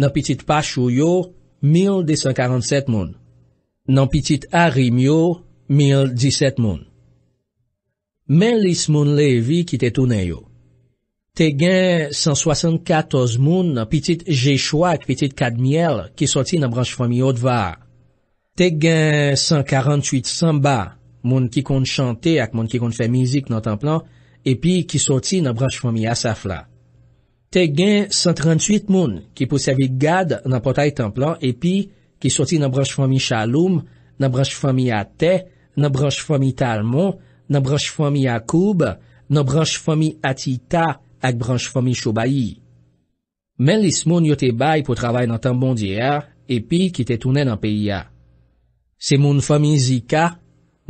Nan pitit Pachou yo, 1247 moun. Nan pitit Arim yo, 1017 moun. Men lis moun levi ki te toune yo. Te gen 174 moun nan pitit jeshwa ak pitit kadmiel ki soti nan branj fomi odvar. Te gen 148 samba, moun ki kon chante ak moun ki kon fe mizik nan templan, epi ki soti nan branj fomi asafla. Te gen 138 moun ki pou se vit gad nan potay templan, epi ki soti nan branj fomi chaloum, nan branj fomi ate, nan branj fomi talmon, nan branj fomi akoub, nan branj fomi atita, ak branj fomi Chobayi. Men lis moun yote bay pou travay nan tanbon diya, epi ki te tounen nan peyi ya. Se moun fomi Zika,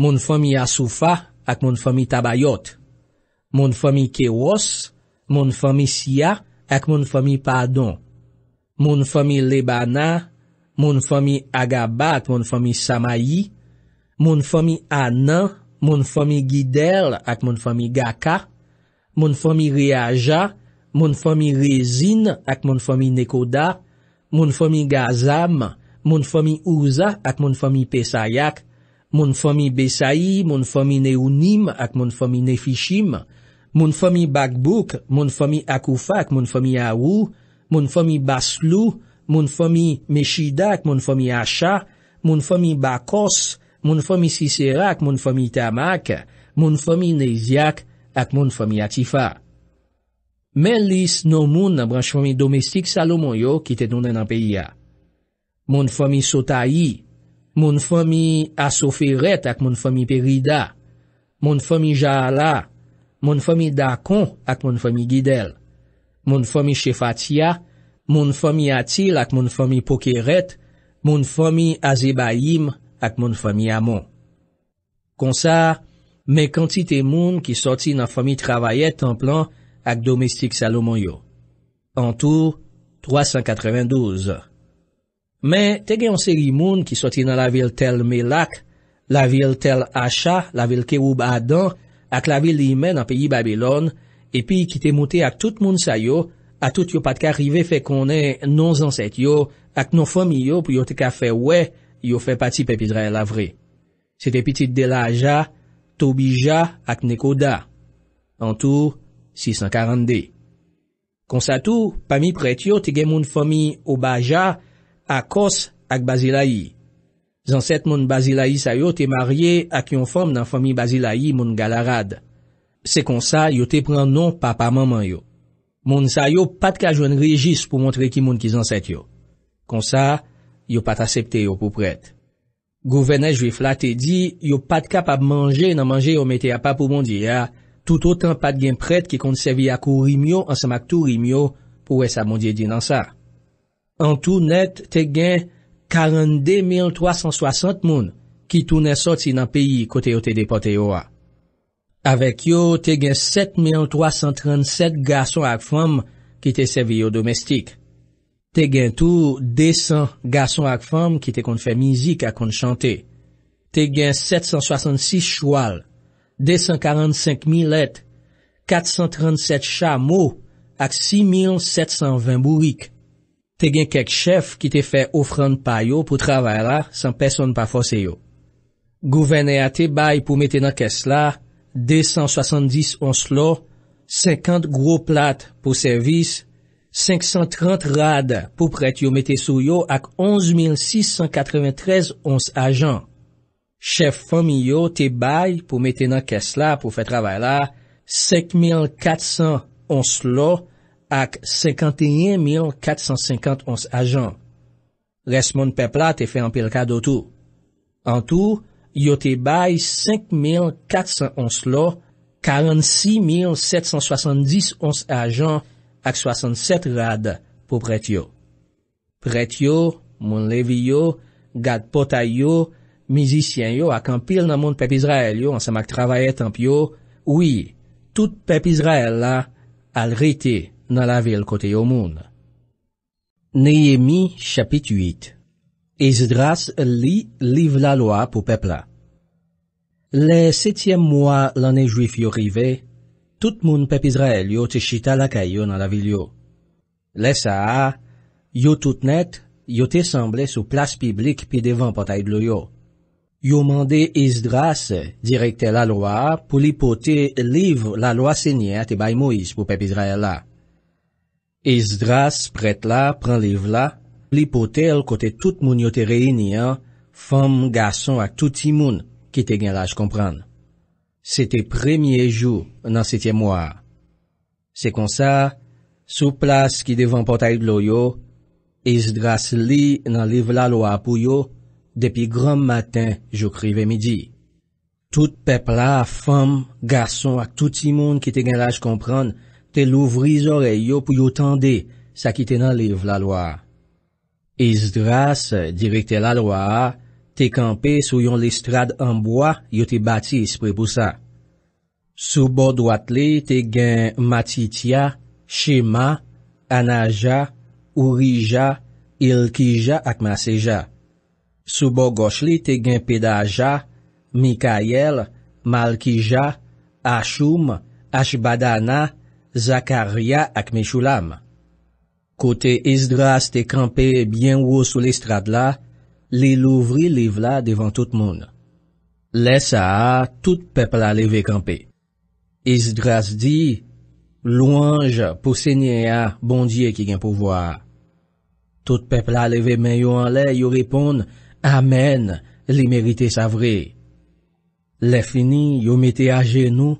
moun fomi Asufa, ak moun fomi Tabayot, moun fomi Kewos, moun fomi Sia, ak moun fomi Padon, moun fomi Lebana, moun fomi Agabat, moun fomi Samayi, moun fomi Anan, moun fomi Gidel, ak moun fomi Gaka, Moun fomi reja, moun fomi rezin, ak moun fomi nekoda, moun fomi gazam, moun fomi ouza, ak moun fomi pesayak, moun fomi besay, moun fomi neunim, ak moun fomi nefishim, moun fomi bak bok, moun fomi akufa, ak moun fomi awu, moun fomi baslu, moun fomi mechida, ak moun fomi acha, moun fomi bakos, moun fomi sisera, ak moun fomi tamak, moun fomi neziak, ak moun fòmi Atifa. Men lis nou moun nan branj fòmi domestik Salomo yo ki te donen an peyi ya. Moun fòmi Sotayi, moun fòmi Asofiret, ak moun fòmi Perida, moun fòmi Jaala, moun fòmi Dakon, ak moun fòmi Gidel, moun fòmi Shefatia, moun fòmi Atil, ak moun fòmi Pokeret, moun fòmi Azebayim, ak moun fòmi Amon. Kon sa, men kantite moun ki soti nan fomi travayet tan plan ak domestik Salomon yo. An tou, 392. Men, te gen anseri moun ki soti nan la vil tel Melak, la vil tel Asha, la vil Keoub Adan, ak la vil Lime nan peyi Babylon, epi ki te mouti ak tout moun sa yo, ak tout yo pat ka rive fe konen non zanset yo, ak non fomi yo pou yo te ka fe we yo fe pati pepi dra el avre. Se te pitit de la aja, Tobi Ja ak Nekoda, an tou 642. Konsa tou, pami pretyo te gen moun fomi Obaja ak Kos ak Bazilayi. Zanset moun Bazilayi sayo te marye ak yon fom nan fomi Bazilayi moun Galarad. Se konsa, yo te pren non papa maman yo. Moun sayo pat ka jwen regis pou montre ki moun ki zanset yo. Konsa, yo pat asepte yo pou pretyo. Gouvenè jwif la te di, yo pat kapap manje nan manje yo mete apap pou mondye ya, tout otan pat gen pred ki kont sevi akou rimyo ansamak tou rimyo pou wè sa mondye di nan sa. An tou net te gen 42.360 moun ki tou nesot si nan peyi kote yo te depote yo a. Awek yo te gen 7.337 gason ak fwam ki te sevi yo domestik. Te gen tou 200 gason ak fam ki te kon fè mizik ak kon chante. Te gen 766 choual, 245 milet, 437 chamo ak 6720 bourik. Te gen kek chef ki te fè ofran payo pou travara san person pa fose yo. Gouvene a te bay pou meten an kes la, 270 ons lo, 50 gro plat pou servis. 530 rad pou pret yo mette sou yo ak 11,693 ons ajan. Chef fami yo te bay pou mette nan kes la pou fe travay la, 5,400 ons la ak 51,450 ons ajan. Resmon pepla te fe anpil kado tou. An tou, yo te bay 5,400 ons la, 46,770 ons ajan, ak 67 rad pou pret yo. Pret yo, moun levi yo, gad potay yo, mizisyen yo, ak anpil nan moun pep Izrael yo, ansem ak travaye tanp yo, oui, tout pep Izrael la, al rete nan la vil kote yo moun. Neyemi, chapit 8 Ezidras li liv la loa pou pepla. Le setyem mwa lanen juif yo rive, tout moun pep Izrael yo te chita lakay yo nan la vil yo. Lesa a, yo tout net, yo te semble sou plas piblik pi devan potay dlo yo. Yo mande Izdras direkte la loa pou li pote liv la loa senye a te bay Moïse pou pep Izrael la. Izdras pret la, pran liv la, li pote el kote tout moun yo te reyni a, fam, gason ak touti moun ki te gen laj kompran. Se te premye jou nan setye mwa. Se konsa, sou plas ki devan potay gloyo, iz dras li nan liv la loa pou yo, depi gran matin jou krive midi. Tout pepla, fom, gason ak touti moun ki te gen laj kompran, te louvri zore yo pou yo tende sa ki te nan liv la loa. Iz dras direkte la loa a, te kampe sou yon listrad anboa yote batis prebousa. Soubo dwat li te gen Matitya, Shema, Anaja, Urija, Ilkija ak Maseja. Soubo gosli te gen Pedaja, Mikayel, Malkija, Ashum, Ashbadana, Zakaria ak Mishulam. Kote Izdras te kampe bien ou sou listrad la, Li louvri li vla devan tout moun. Le sa a, tout pepla le ve kampe. Is dras di, louanj pou senye a bondye ki gen pou vwa. Tout pepla le ve men yo an le, yo repon, amen, li merite sa vre. Le fini, yo mete a genou,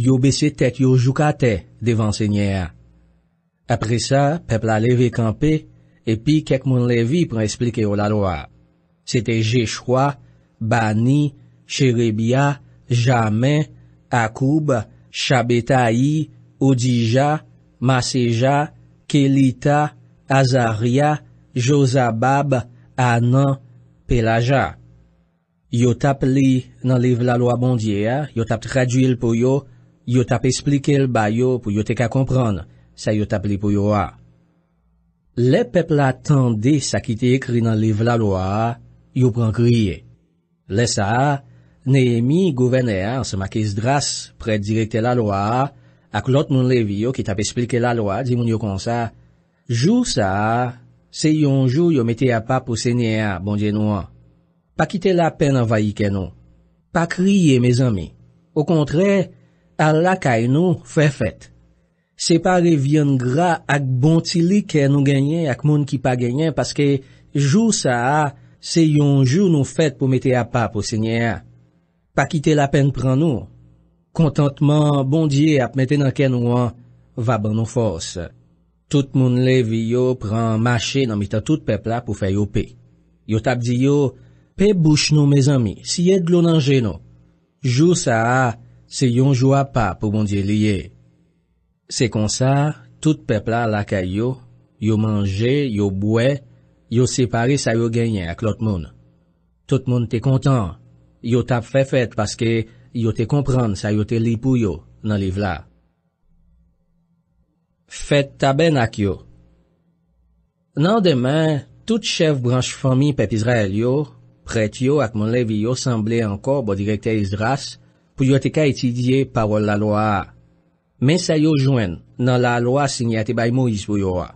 yo besi tek yo juka te devan senye a. Apre sa, pepla le ve kampe, epi kek moun le vi pran esplike yo la lo a. Sete Jechwa, Bani, Cherebia, Jamen, Akoub, Chabetayi, Odija, Maseja, Kelita, Azaria, Jozabab, Anan, Pelaja. Yo tap li nan liv la loi bondye, yo tap traduil pou yo, yo tap esplike l bayo pou yo te ka kompran. Sa yo tap li pou yo a. Le pep la tende sa ki te ekri nan liv la loi a. yo pran kriye. Le sa, Nehemi gouverne an, sema ki s'dras, pre direkte la lo a, ak lot moun levi yo, ki tap esplike la lo a, di moun yo kon sa, jou sa, se yon jou yo mette a pa pou sene a, bon djenou an, pa kite la pen avayike nou, pa kriye, me zami. Ou kontre, al la kay nou, fe fet. Se pa revyen gra, ak bontili ke nou genye, ak moun ki pa genye, paske, jou sa a, Se yon jou nou fèt pou mette ap pa pou se nye a, pa kite la pen pran nou, kontantman bondye ap mette nan ken ou an, va ban nou fòs. Tout moun levi yo pran mache nan mitan tout pepla pou fè yo pe. Yo tap di yo, pe bouch nou me zami, si yed glonanje nou. Jou sa a, se yon jou ap pa pou bondye liye. Se konsa, tout pepla lakay yo, yo manje, yo bwe, Yo separe sa yo genyen ak lot moun. Tout moun te kontan. Yo tap fe fet paske yo te kompran sa yo te li pou yo nan liv la. Fet taben ak yo. Nan demen, tout chev branche fami pep Israel yo, pret yo ak moun lev yo samble ankor bo direkter Izras, pou yo te ka etidye pawol la loa. Men sa yo jwen nan la loa sinyate baymou yis pou yo a.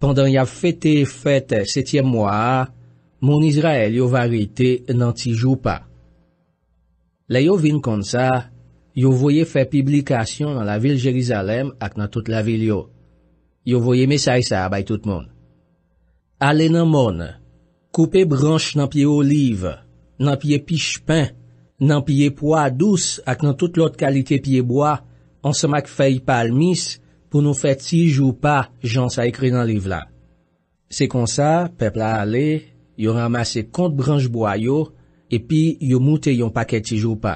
Pendan yav fete fete setyem mwa a, moun Izrael yo varete nan ti jou pa. Le yo vin kon sa, yo voye fe piblikasyon nan la vil Jerizalem ak nan tout la vil yo. Yo voye mesay sa bay tout moun. Ale nan moun, koupe branche nan piye oliv, nan piye pishpin, nan piye poa dous ak nan tout lot kalite piye boa, an semak fey palmis, ou nou fè tij ou pa jans a ekri nan liv la. Se kon sa, pepl a ale, yo ramase kont branj bo a yo, epi yo moute yon paket tij ou pa.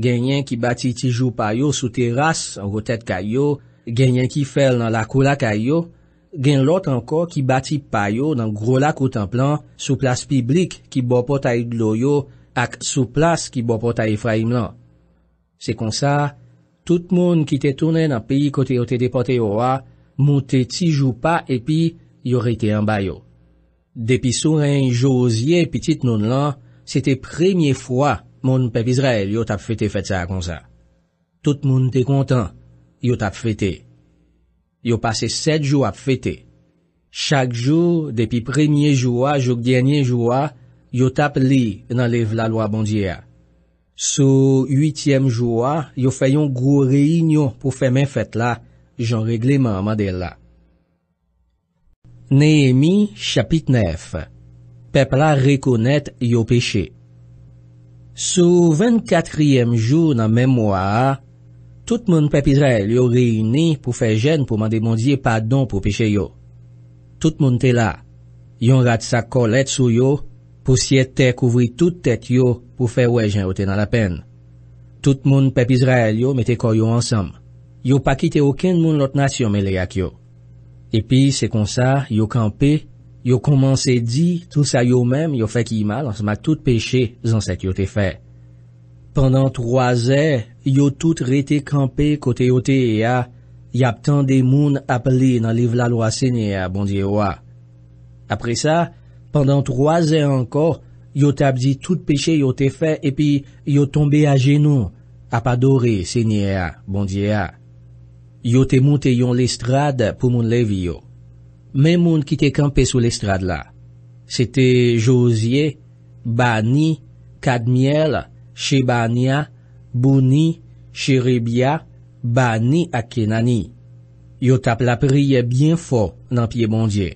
Genyen ki bati tij ou pa yo sou teras an go tèt ka yo, genyen ki fel nan lakou lak a yo, gen lot anko ki bati pa yo nan gro lak ou templan sou plas piblik ki bo pot a yon lo yo ak sou plas ki bo pot a yon fra im lan. Se kon sa, Tout moun ki te toune nan peyi kote yo te depote yo wa, moun te ti jou pa epi, yo rete yon bayo. Depi sou ren jou ozyen pitit non lan, se te premye fwa moun pep Israel yo tap fete fet sa kon sa. Tout moun te kontan, yo tap fete. Yo pase set jou ap fete. Chak jou, depi premye jou wa, jouk djenye jou wa, yo tap li nan lev la lwa bondye ya. Sou yityem jou a, yo fè yon gro reynyon pou fè men fèt la, jen regleman man de la. Nehemi, chapit nef, pepla rekounet yo peche. Sou ven katryem jou nan men mwa, tout moun pepirel yo reyny pou fè jen pou man demondye padon pou peche yo. Tout moun te la, yon rat sa kolet sou yo. pou sye te kouvri tout tet yo pou fe wè jen yo te nan la pen. Tout moun pep Izrael yo me te koy yo ansam. Yo pa kite okin moun lot nasyon me le yak yo. Epi, se kon sa, yo kampe, yo komanse di, tout sa yo mem, yo fe ki ima lansman tout peche zan se yo te fe. Pendan troazè, yo tout rete kampe kote yo te e a, yap tan de moun ap li nan liv la lo a senye a bondye o a. Apre sa, yo te kouvri tout tet yo pou fe wè jen yo te nan la pen. Pendan troazè ankor, yo tap di tout peche yo te fè epi yo tombe a jenou ap adore, se nye a, bondye a. Yo te moute yon lestrade pou moun lev yo. Men moun ki te kampe sou lestrade la. Se te Josie, Bani, Kadmiel, Chebania, Bouni, Cheribia, Bani ak Kenani. Yo tap la priye byen fo nan piye bondye.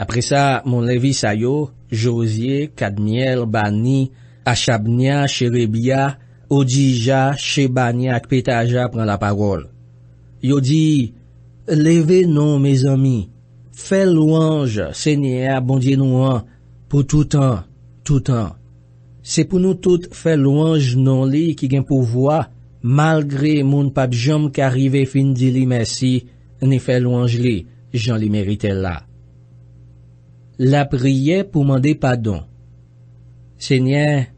Apre sa, moun levi sayo, Josie, Kadmiel, Bani, Achabnia, Cherebia, Odija, Chebaniak, Petaja pran la parol. Yo di, levi nou, me zomi, fe louange, senyea, bondye nou an, pou tout an, tout an. Se pou nou tout fe louange nou li ki gen pou vwa, malgre moun papjom ki arrive fin di li mesi, ne fe louange li, jan li merite la. la priye pou mande padon. Senyen,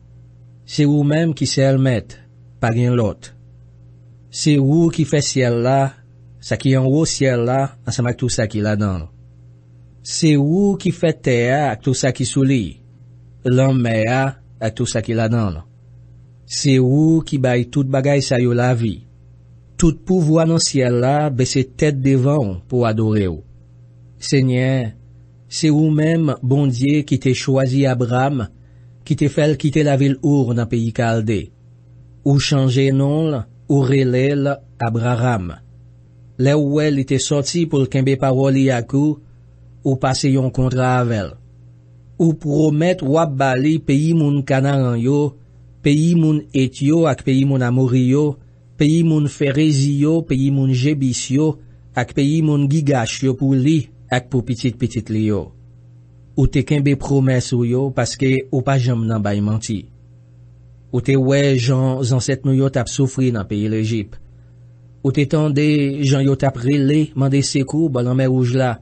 se ou menm ki selmet, pa gen lot. Se ou ki fe siel la, sa ki an ou siel la, an sa mak tou sa ki la dan. Se ou ki fe te a, ak tou sa ki souli. Lan me a, ak tou sa ki la dan. Se ou ki bay tout bagay sa yo la vi. Tout pou voan an siel la, be se tet devan pou adore ou. Senyen, Se ou mèm bondye ki te chwazi Abram, ki te fel kite la vil our nan peyi kalde. Ou chanje non, ou relel Abraram. Le ou el ite soti pou l'kenbe paroli akou, ou pase yon kontra avel. Ou pou romet wab bali peyi moun kanaran yo, peyi moun etyo ak peyi moun amori yo, peyi moun ferez yo, peyi moun jebis yo, ak peyi moun gigas yo pou lih. ak pou pitit-pitit li yo. Ou te kenbe promes ou yo paske ou pa jom nan bay manti. Ou te wej jan zanset nou yo tap soufri nan peyi lejip. Ou te tande jan yo tap rile mande sekou ba nan me ouj la.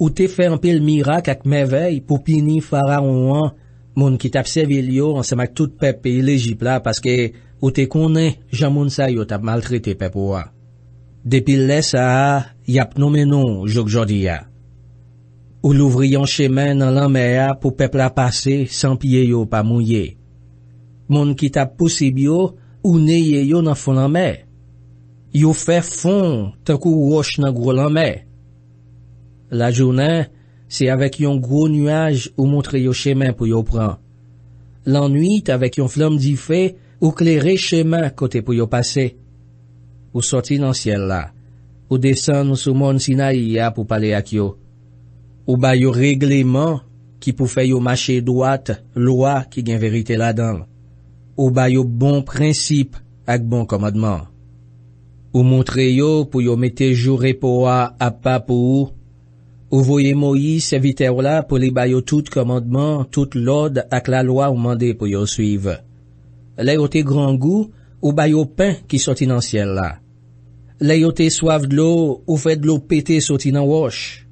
Ou te fe anpe l mirak ak me vey pou pini fara ou an moun ki tap seve li yo ansemak tout pey peyi lejip la paske ou te konen jan moun sa yo tap maltrete pey pey po a. Depi le sa a, yap nou menon jok jodi a. Ou louvri yon chemen nan lamè a pou pepla pase san piye yo pa mouye. Moun kitap posibyo ou neye yo nan fon lamè. Yo fè fon takou ou wosh nan gro lamè. La jounen, se avek yon gro nuaj ou montre yo chemen pou yo pran. Lan nuit avek yon flam di fe ou klerè chemen kote pou yo pase. Ou soti nan siel la. Ou desen sou moun sina yi a pou pale ak yo. Ou bay yo regleman ki pou fè yo mache doat, loa ki gen verite la dan. Ou bay yo bon prinsip ak bon komadman. Ou montre yo pou yo mete jure po a ap pa pou ou. Ou voye mo yi se vitè ou la pou li bay yo tout komadman, tout lode ak la loa ou mande pou yo suive. Le yo te gran gou ou bay yo pen ki soti nan sien la. Le yo te swav de lo ou fè de lo pete soti nan wosh.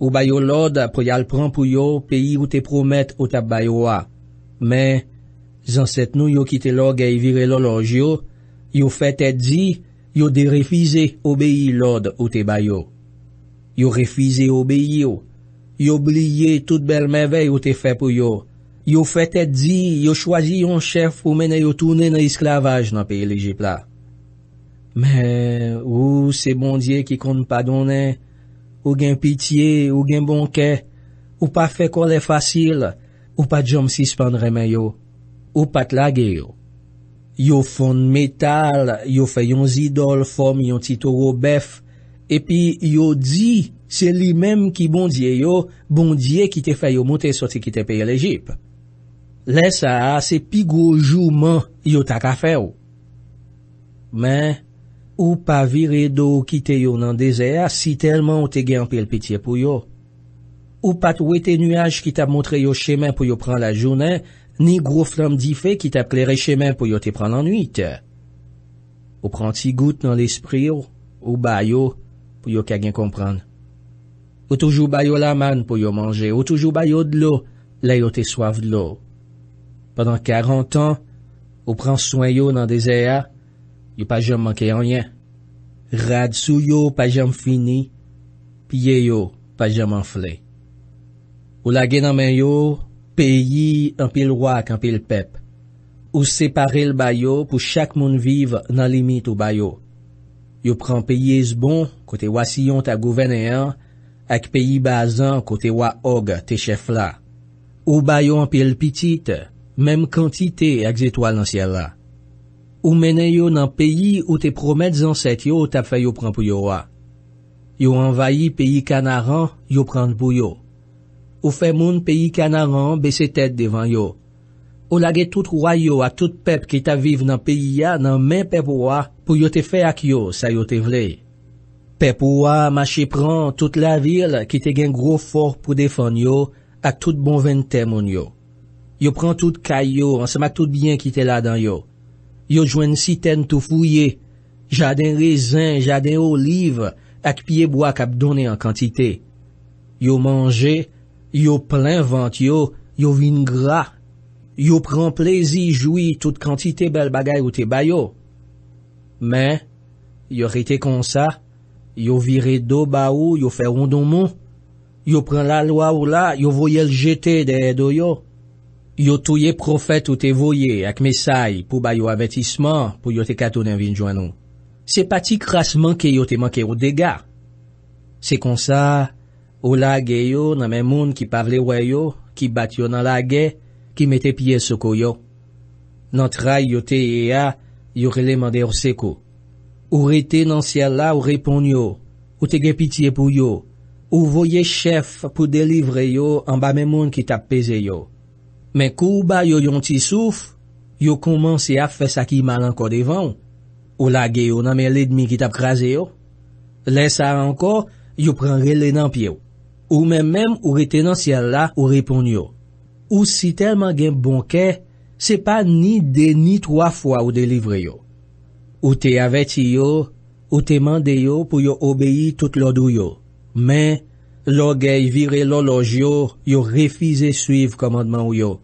Ou bayo lode pou yal pran pou yo peyi ou te promette ou tab bayo a. Men, zanset nou yo kite log e y vire loloj yo, yo fet et di, yo de refize obeyi lode ou te bayo. Yo refize obeyi yo. Yo blye tout bel mevey ou te fe pou yo. Yo fet et di, yo chwazi yon chef pou menen yo toune nan esklavaj nan peyi lejipla. Men, ou se bondye ki kon padone... Ou gen pitiye, ou gen bonke, ou pa fe kol e fasil, ou pa jom sispandremen yo, ou pa tlagye yo. Yo fon metal, yo fe yon zidol, fom yon titoro bef, e pi yo di, se li menm ki bondye yo, bondye ki te fay yo monte soti ki te peye lejip. Le sa, se pi gojouman yo tak a fe yo. Men... Ou pa viri do ki te yo nan desea si telman ou te gen pèl pitiè pou yo. Ou pa tou ete nuaj ki te ap montre yo chemen pou yo pran la jounen, ni gro flam di fe ki te ap klere chemen pou yo te pran l'anuit. Ou pran ti gout nan l'esprit ou bayo pou yo kagyen kompran. Ou toujou bayo la man pou yo manje, ou toujou bayo d'lo la yo te swav d'lo. Pendan karan tan, ou pran swen yo nan desea, yo pa jom manke anyen. Rad sou yo pa jom fini, piye yo pa jom anfle. Ou lage nan men yo, peyi anpil wak anpil pep. Ou separe l bayo pou chak moun vive nan limite ou bayo. Yo pran peyi ezbon kote wasyon ta gouvene an, ak peyi bazan kote wak og te chef la. Ou bayo anpil pitite, mem kantite ak zetwal nan siel la. Ou menen yo nan peyi ou te promet zanset yo ou ta fe yo pran pou yo wa. Yo anvayi peyi kanaran, yo pran pou yo. Ou fe moun peyi kanaran, besetet devan yo. Ou lage tout ray yo a tout pep ki ta vive nan peyi ya nan men pep ou wa pou yo te fe ak yo sa yo te vle. Pep ou wa, machi pran, tout la vil ki te gen gro for pou defan yo ak tout bon ven temon yo. Yo pran tout kay yo, ansa mak tout bien ki te la dan yo. Yo jwen siten tou fouye, jaden rezen, jaden oliv, akpye bwa kap donen an kantite. Yo manje, yo plen vant yo, yo vin gra, yo pren plezi, joui, tout kantite bel bagay ou te bayo. Men, yo rete konsa, yo vire do ba ou, yo fe rondon moun, yo pren la lwa ou la, yo voyel jete de edo yo. Yo touye profet ou te voye ak mesay pou bayo avetisman pou yo te katounen vinjou anou. Se pati krasman ke yo te manke ou dega. Se konsa ou lage yo nan men moun ki pavle wè yo, ki bat yo nan lage, ki metepye soukou yo. Nan trai yo te ea, yo rele mande ou seko. Ou rete nan siya la ou repon yo, ou tege pitiye pou yo, ou voye chef pou delivre yo an ba men moun ki tap pese yo. Men kou ba yo yon ti souf, yo koumanse a fes a ki mal anko devan, ou la ge yo nan men ledmi ki tap kraze yo. Lesa anko, yo pran re le nan pi yo, ou men men ou re tenan siya la ou repon yo. Ou si telman gen bonke, se pa ni de ni 3 fwa ou de livre yo. Ou te aveti yo, ou te mande yo pou yo obeyi tout lo do yo. Men koumanse a fes a ki mal anko devan, ou la ge yo nan men ledmi ki tap kraze yo. Lo gey vire lo loj yo, yo refize suiv komadman ou yo.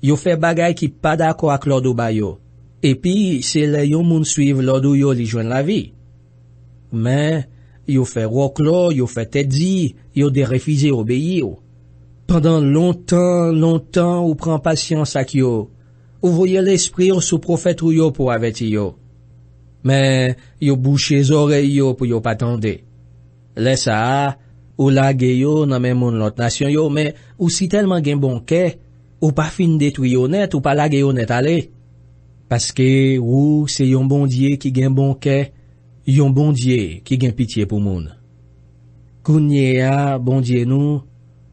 Yo fe bagay ki pa dako ak lo do bayo. Epi, se le yo moun suiv lo do yo li jwen la vi. Men, yo fe roklo, yo fe tedzi, yo de refize obeyi yo. Pendan lontan, lontan, ou pran pasyans ak yo. Ou voye l'esprit ou sou profet ou yo pou aveti yo. Men, yo bouche zore yo pou yo patande. Le sa a, Ou la geyo nan men moun lot nasyon yo, men ou si telman gen bon ke, ou pa fin detuyo net, ou pa la geyo net ale. Paske ou se yon bondye ki gen bon ke, yon bondye ki gen pitiye pou moun. Kounye a bondye nou,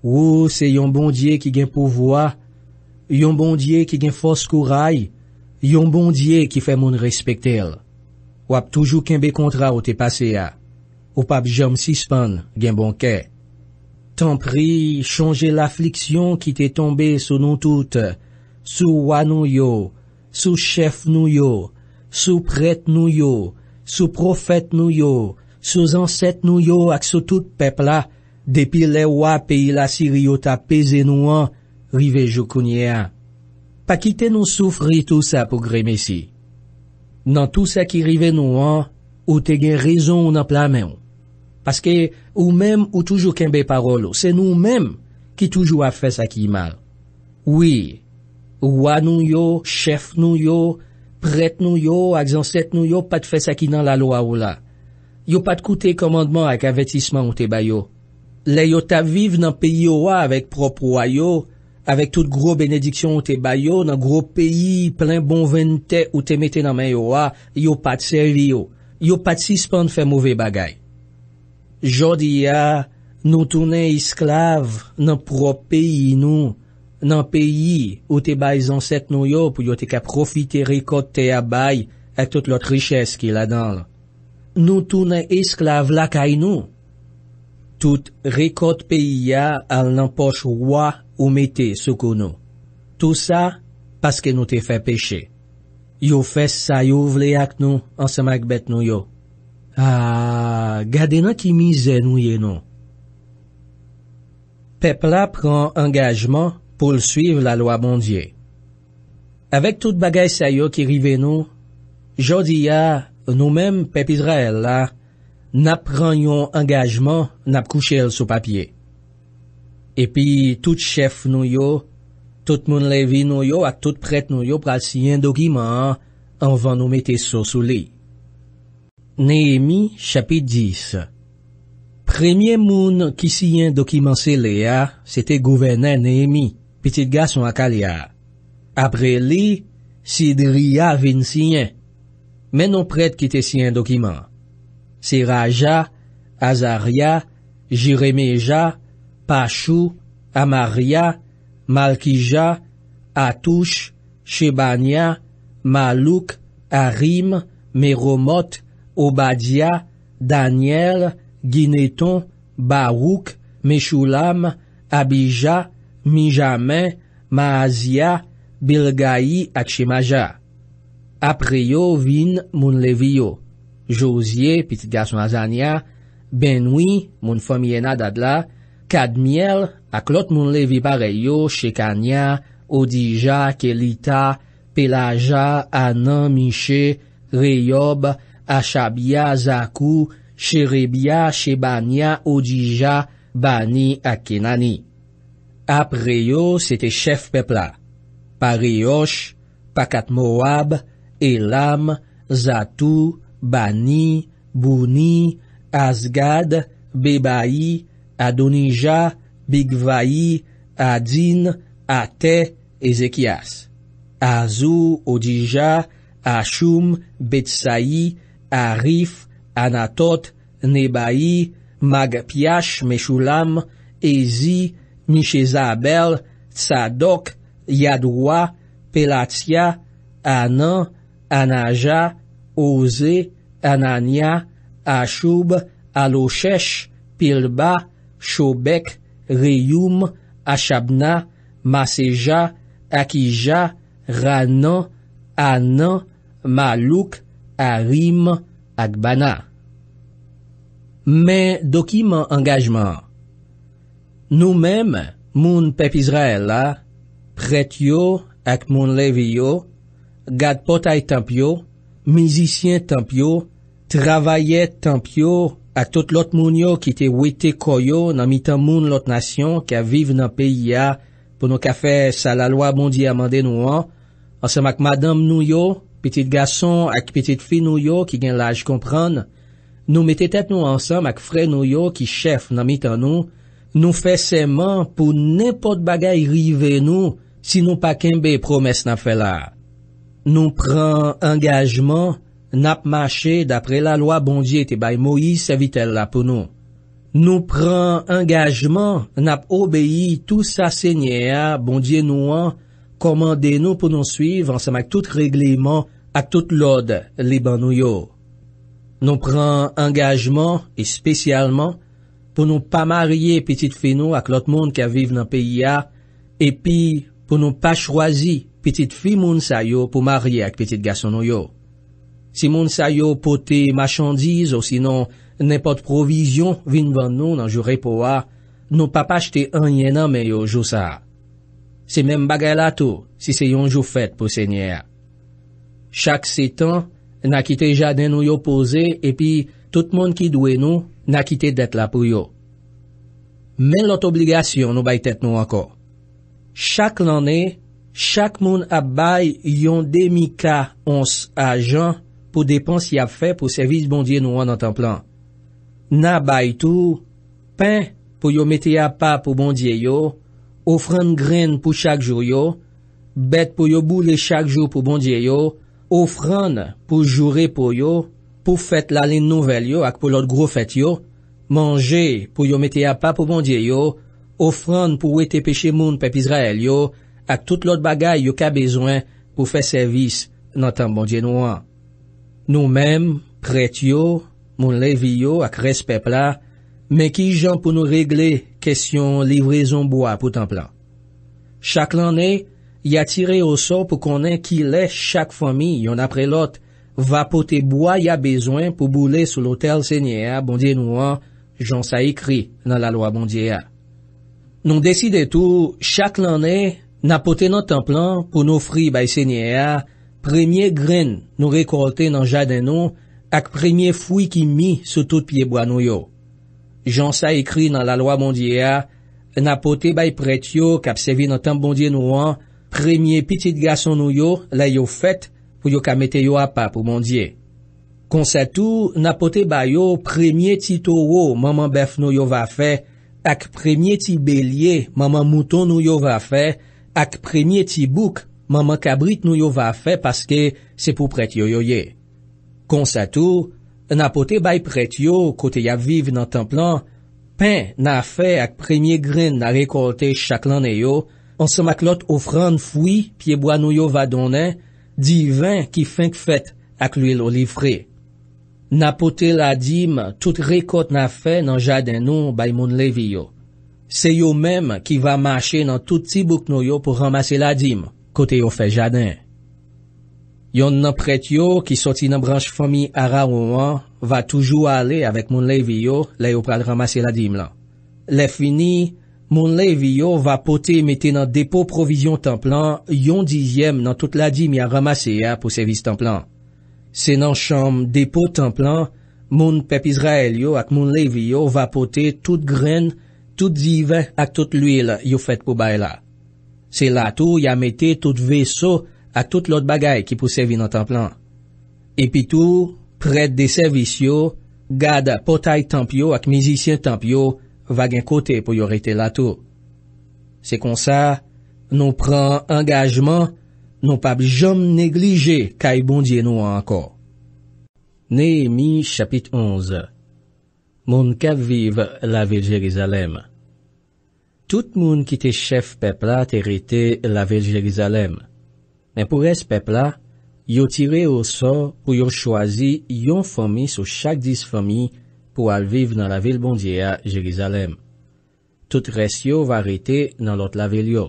ou se yon bondye ki gen pouvoa, yon bondye ki gen fos kou ray, yon bondye ki fe moun respekte el. Ou ap toujou kenbe kontra ou te pase ya. ou pap Jom Sispon gen bonke. Tan pri, chonje la fliksyon ki te tombe sou nou tout, sou wa nou yo, sou chef nou yo, sou pret nou yo, sou profet nou yo, sou zanset nou yo ak sou tout pepla, depi le wa peyi la siri yo ta peze nou an, rive jou kounye an. Pa ki te nou soufri tou sa pou gre mesi. Nan tou sa ki rive nou an, ou te gen rezon ou nan plan men ou. Paske ou mèm ou toujou kenbe parolo. Se nou mèm ki toujou a fè sakimal. Ouye, ouwa nou yo, chèf nou yo, prèt nou yo, ak zansèt nou yo, pat fè sakinan la lo a ou la. Yo pat koute komandman ak avètisman ou te bayo. Le yo ta vive nan peyi yo a avèk propro a yo, avèk tout gro benediksyon ou te bayo, nan gro peyi, plèn bon vènte ou te metè nan men yo a, yo pat seri yo. Yo pat sispan fè mouve bagay. Jodi ya, nou toune esklave nan pro peyi nou, nan peyi ou te bay zanset nou yo pou yo te kaprofite rekote te ya bay ak tout lot riches ki la dan. Nou toune esklave lakay nou. Tout rekote peyi ya al nan poche wwa ou mette soukou nou. Tout sa, paske nou te fe peche. Yo fes sa yo vle ak nou ansamak bet nou yo. Ah, gade nan ki mize nou ye nou. Pep la pran engajman pou l'suiv la loa bondye. Avèk tout bagay sa yo ki rive nou, jodi ya nou men Pep Israel la, nap pran yon engajman nap kouche el sou papye. Epi, tout chef nou yo, tout moun levi nou yo, ak tout pret nou yo pral siyen dokiman, anvan nou mete sou sou liye. Nehemi chapit 10 Premye moun ki si yon dokiman se le a, se te gouvenen Nehemi, pitit gason akal ya. Apre li, sidri ya vin si yon. Menon pred ki te si yon dokiman. Se Raja, Azaria, Jiremeja, Pachu, Amaria, Malkija, Atush, Chebanya, Malouk, Arim, Meromot, Koum, Obadja, Daniel, Gineton, Barouk, Meshoulam, Abija, Mijamen, Maazia, Bilgayi ak Chimaja. Apre yo vin moun leviyo. Josye, pitit gason azanya, Benwi, moun fomye na dadla, Kadmiel, ak lot moun levipareyo, Shekanya, Odija, Kelita, Pelaja, Anan, Miche, Reyob, Adel, a chabya zakou, cherebya chebanya odija, bani a kenani. Ap reyo sete chef pepla, pariyosh, pakatmohab, elam, zatou, bani, buni, azgad, beba'i, adonija, bigvayi, adin, ate, ezekyas. Azou odija, ashum, betsa'i, Arif, Anatot, Nebai, Magpiyash, Meshulam, Ezi, Nishizabel, Tzadok, Yadwa, Pelatia, Anan, Anaja, Oze, Ananya, Ashub, Aloshech, Pilba, Shobek, Reyum, Ashabna, Maseja, Akija, Ranan, Anan, Malouk, a rim ak bana. Men dokiman angajman. Nou men, moun pep Izrael la, pret yo ak moun leve yo, gad potay tanp yo, mizisyen tanp yo, travaye tanp yo, ak tout lot moun yo ki te wete koyo nan mitan moun lot nasyon ki aviv nan peyi ya pou nou kafe salalwa bondi amande nou an, ansen mak madam nou yo, Petit gason ak petit fi nou yo ki gen laj kompran, nou metetet nou ansam ak fre nou yo ki chef nan mitan nou, nou fe seman pou nepot bagay rive nou si nou pa kembe promes nan fe la. Nou pran angajman nap mache dapre la loa bondye te bay Moïse evitel la pou nou. Nou pran angajman nap obeyi tout sa sene a bondye nou an komande nou pou nou suiv ansem ak tout regleman ak tout lode liban nou yo. Nou pran angajman, e spesyalman, pou nou pa marye petite fi nou ak lot moun ki aviv nan peyi ya, epi pou nou pa chwazi petite fi moun sayo pou marye ak petite gason nou yo. Si moun sayo pote machandiz ou sinon nepot provizyon vin van nou nan jure po wa, nou pa pa chete anyenan me yo jou sa. se men bagay la tou si se yon jou fèt pou sènyè. Chak se tan, na kite jaden nou yo pose, epi tout moun ki dwe nou, na kite det la pou yo. Men lot obligasyon nou bay tèt nou anko. Chak lanè, chak moun ap bay yon demi ka ons ajan pou depans y ap fè pou servis bondye nou an an tan plan. Na bay tou, pen pou yo metye ap pa pou bondye yo, Ofran gren pou chak jou yo, bet pou yo boule chak jou pou bondye yo, ofran pou jure pou yo, pou fèt la lin nouvel yo ak pou lot gro fèt yo, manje pou yo mete apap pou bondye yo, ofran pou wete peche moun pep Israel yo, ak tout lot bagay yo ka bezwen pou fèt servis nan tan bondye nouan. Nou menm, kret yo, moun lev yo ak respepla, men ki jan pou nou regle yo? Kestyon livrezon boa pou templan. Chak lan ne, ya tire osor pou konen ki le chak fami yon apre lot va pote boa ya bezwen pou boule sou lotel senye a bondye nouan jonsa ekri nan la loa bondye a. Non deside tou, chak lan ne, na pote nan templan pou nou fri bay senye a, premye gren nou rekote nan jaden nou ak premye fwi ki mi sou tout piye boa nou yo. jan sa ekri nan la loa mondye a, napote bay pret yo kap sevi nan tanp mondye nou an, premye pitit gason nou yo la yo fet pou yo kamete yo apap pou mondye. Konsatu, napote bay yo premye ti towo maman bef nou yo va fe, ak premye ti belye maman mouton nou yo va fe, ak premye ti bouk maman kabrit nou yo va fe, paske se pou pret yo yo ye. Konsatu, An apote bay pret yo kote ya viv nan templan, pen nan fe ak premye grin nan rekote chaklan ne yo, ansan mak lot ofran fwi piye boan nou yo va donen, di vin ki fink fet ak luy lo livre. Nan apote la dim, tout rekote nan fe nan jaden nou bay moun lev yo. Se yo menm ki va mache nan tout ti bouk nou yo pou ramase la dim kote yo fe jaden. Yon nan pretyo ki soti nan branj fami ara ouan va toujou ale avèk moun levi yo le yo pral ramase la dim lan. Le fini, moun levi yo va pote mette nan depo provizyon tan plan yon dizyem nan tout la dim ya ramase ya pou sevis tan plan. Se nan chanm depo tan plan, moun pep Israel yo ak moun levi yo va pote tout gren, tout zive ak tout l'il yo fèt pou bay la. Se la tou ya mette tout veso a tout lot bagay ki pou sevi nan tan plan. Epi tou, pred de servis yo, gada potay tan pyo ak mizisyen tan pyo, vagen kote pou yo rete bon la tou. Se kon sa, nou pran angajman, nou pap jom neglije kaj bondye nou ankon. Neymi chapit 11 Moun kaviv la vel Jerizalem Tout moun ki te chef pepla te rete la vel Jerizalem. Men pou res pepla, yo tire yo so pou yo chwazi yon fomi sou chak dis fomi pou al viv nan la vil bondye a Jerizalem. Tout res yo va rete nan lot la vil yo.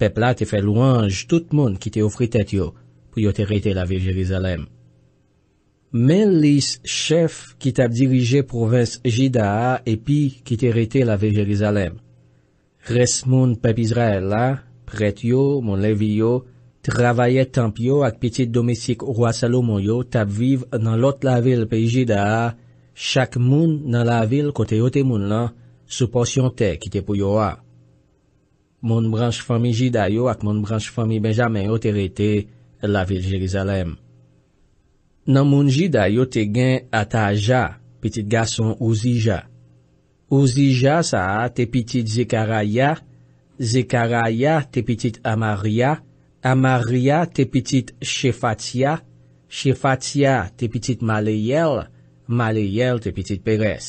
Pepla te fe louange tout moun ki te ofri tet yo pou yo te rete la vil Jerizalem. Men lis chef ki te ap dirije provins Jidaha epi ki te rete la vil Jerizalem. Res moun pep Israel la, pret yo, moun levi yo. travaye tanp yo ak pitit domisik Roi Salomo yo tab viv nan lot la vil pe ji da a chak moun nan la vil kote yo te moun lan sou porsyon te ki te pou yo a. Moun branj fami ji da yo ak moun branj fami Benjamin yo te rete la vil Jerizalem. Nan moun ji da yo te gen ata a ja, pitit gason ouzi ja. Ouzi ja sa a te pitit Zekaraya Zekaraya te pitit Amaria Amaria te pitit Shefatia, Shefatia te pitit Malayel, Malayel te pitit Peres.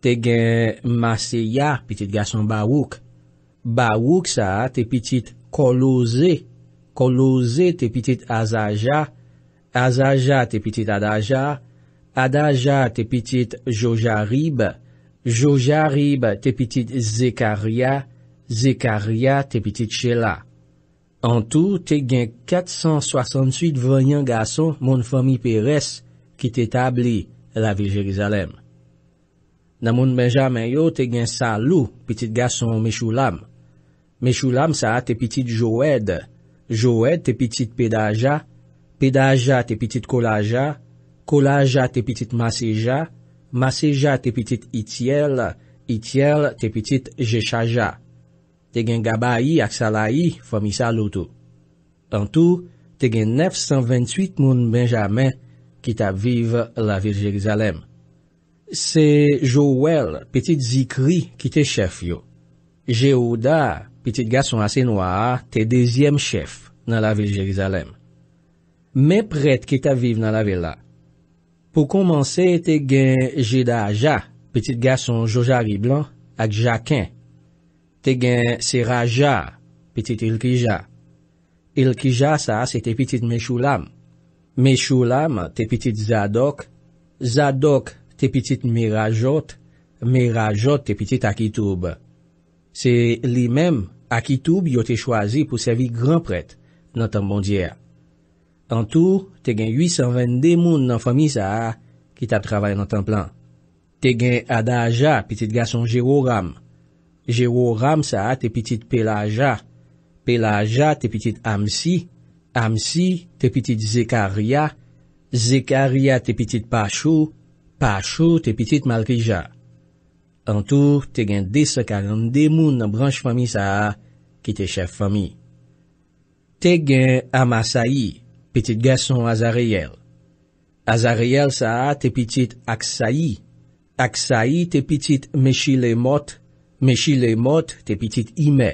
Tegen Maseya pitit Gason Bawouk, Bawouk sa te pitit Kolouze, Kolouze te pitit Azaja, Azaja te pitit Adaja, Adaja te pitit Jojarib, Jojarib te pitit Zekaria, Zekaria te pitit Chela. An tou, te gen 468 vrenyan gason moun fami peres ki te tabli la vil Jerizalem. Nan moun menja menyo, te gen sa lou pitit gason Meshulam. Meshulam sa te pitit Joed. Joed te pitit Pedaja. Pedaja te pitit Kolaja. Kolaja te pitit Maseja. Maseja te pitit Itiel. Itiel te pitit Jechaja. te gen Gabayi ak Salayi fom Isa Loutou. Antou, te gen 928 moun Benjamè ki tap vive la vil Jerizalem. Se Jowel, petit Zikri, ki te chef yo. Jeoda, petit gason ase Noa, te dezyem chef nan la vil Jerizalem. Men pret ki tap vive nan la vil la. Po komanse, te gen Jedaja, petit gason Jojari Blan ak Jakin. Te gen Seraja, pitit Ilkija. Ilkija sa se te pitit Meshulam. Meshulam te pitit Zadok. Zadok te pitit Mirajot. Mirajot te pitit Akitub. Se li men Akitub yo te chwazi pou servi granpret nan tan bondyer. An tou, te gen 822 moun nan fami sa ki tap travay nan tan plan. Te gen Adaja pitit Gasonjeroram. Jewo ram sa a te pitit Pelaja, Pelaja te pitit Amsi, Amsi te pitit Zekaria, Zekaria te pitit Pachou, Pachou te pitit Malrija. Antou te gen desa kagande moun nan branj fami sa a, ki te chef fami. Te gen Amasai, pitit gason Azariel. Azariel sa a te pitit Aksai, Aksai te pitit Meshile Motte, Meshi le mot te pitit ime.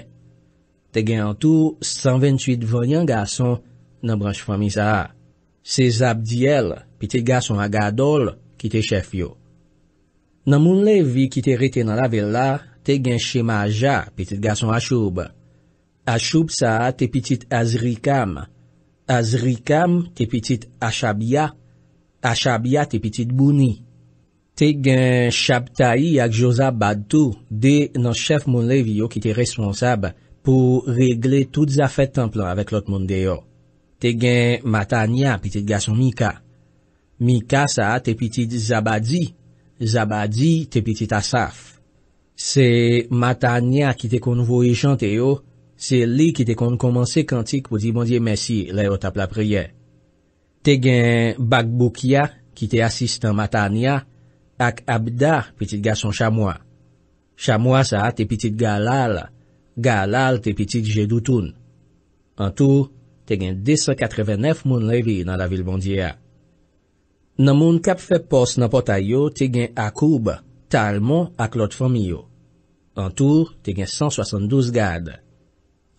Te gen an tou 128 vonyan gason nan branj fami sa a. Se zap di el pi te gason agadol ki te chef yo. Nan moun le vi ki te rete nan la vel la, te gen shema a ja pi te gason a choub. A choub sa a te pitit azrikam. Azrikam te pitit achabya. Achabya te pitit bouni. Te gen Shabtayi ak Jozab Baddou de nan chef moun lev yo ki te responsab pou regle tout zafet tan plan avèk lot moun de yo. Te gen Matanya pitit gason Mika. Mika sa te pitit Zabadi. Zabadi te pitit Asaf. Se Matanya ki te konvo e jante yo, se li ki te kon komanse kantik pou di moun diye mèsi la yo tap la priye. Te gen Bakboukia ki te asistan Matanya. ak abda piti gason chamwa. Chamwa sa te piti galal, galal te piti gedoutoun. An tou, te gen 1089 moun levi nan la vil bondiya. Nan moun kap fe pos nan potay yo, te gen akoub, talmon ak lot fomiyo. An tou, te gen 172 gad.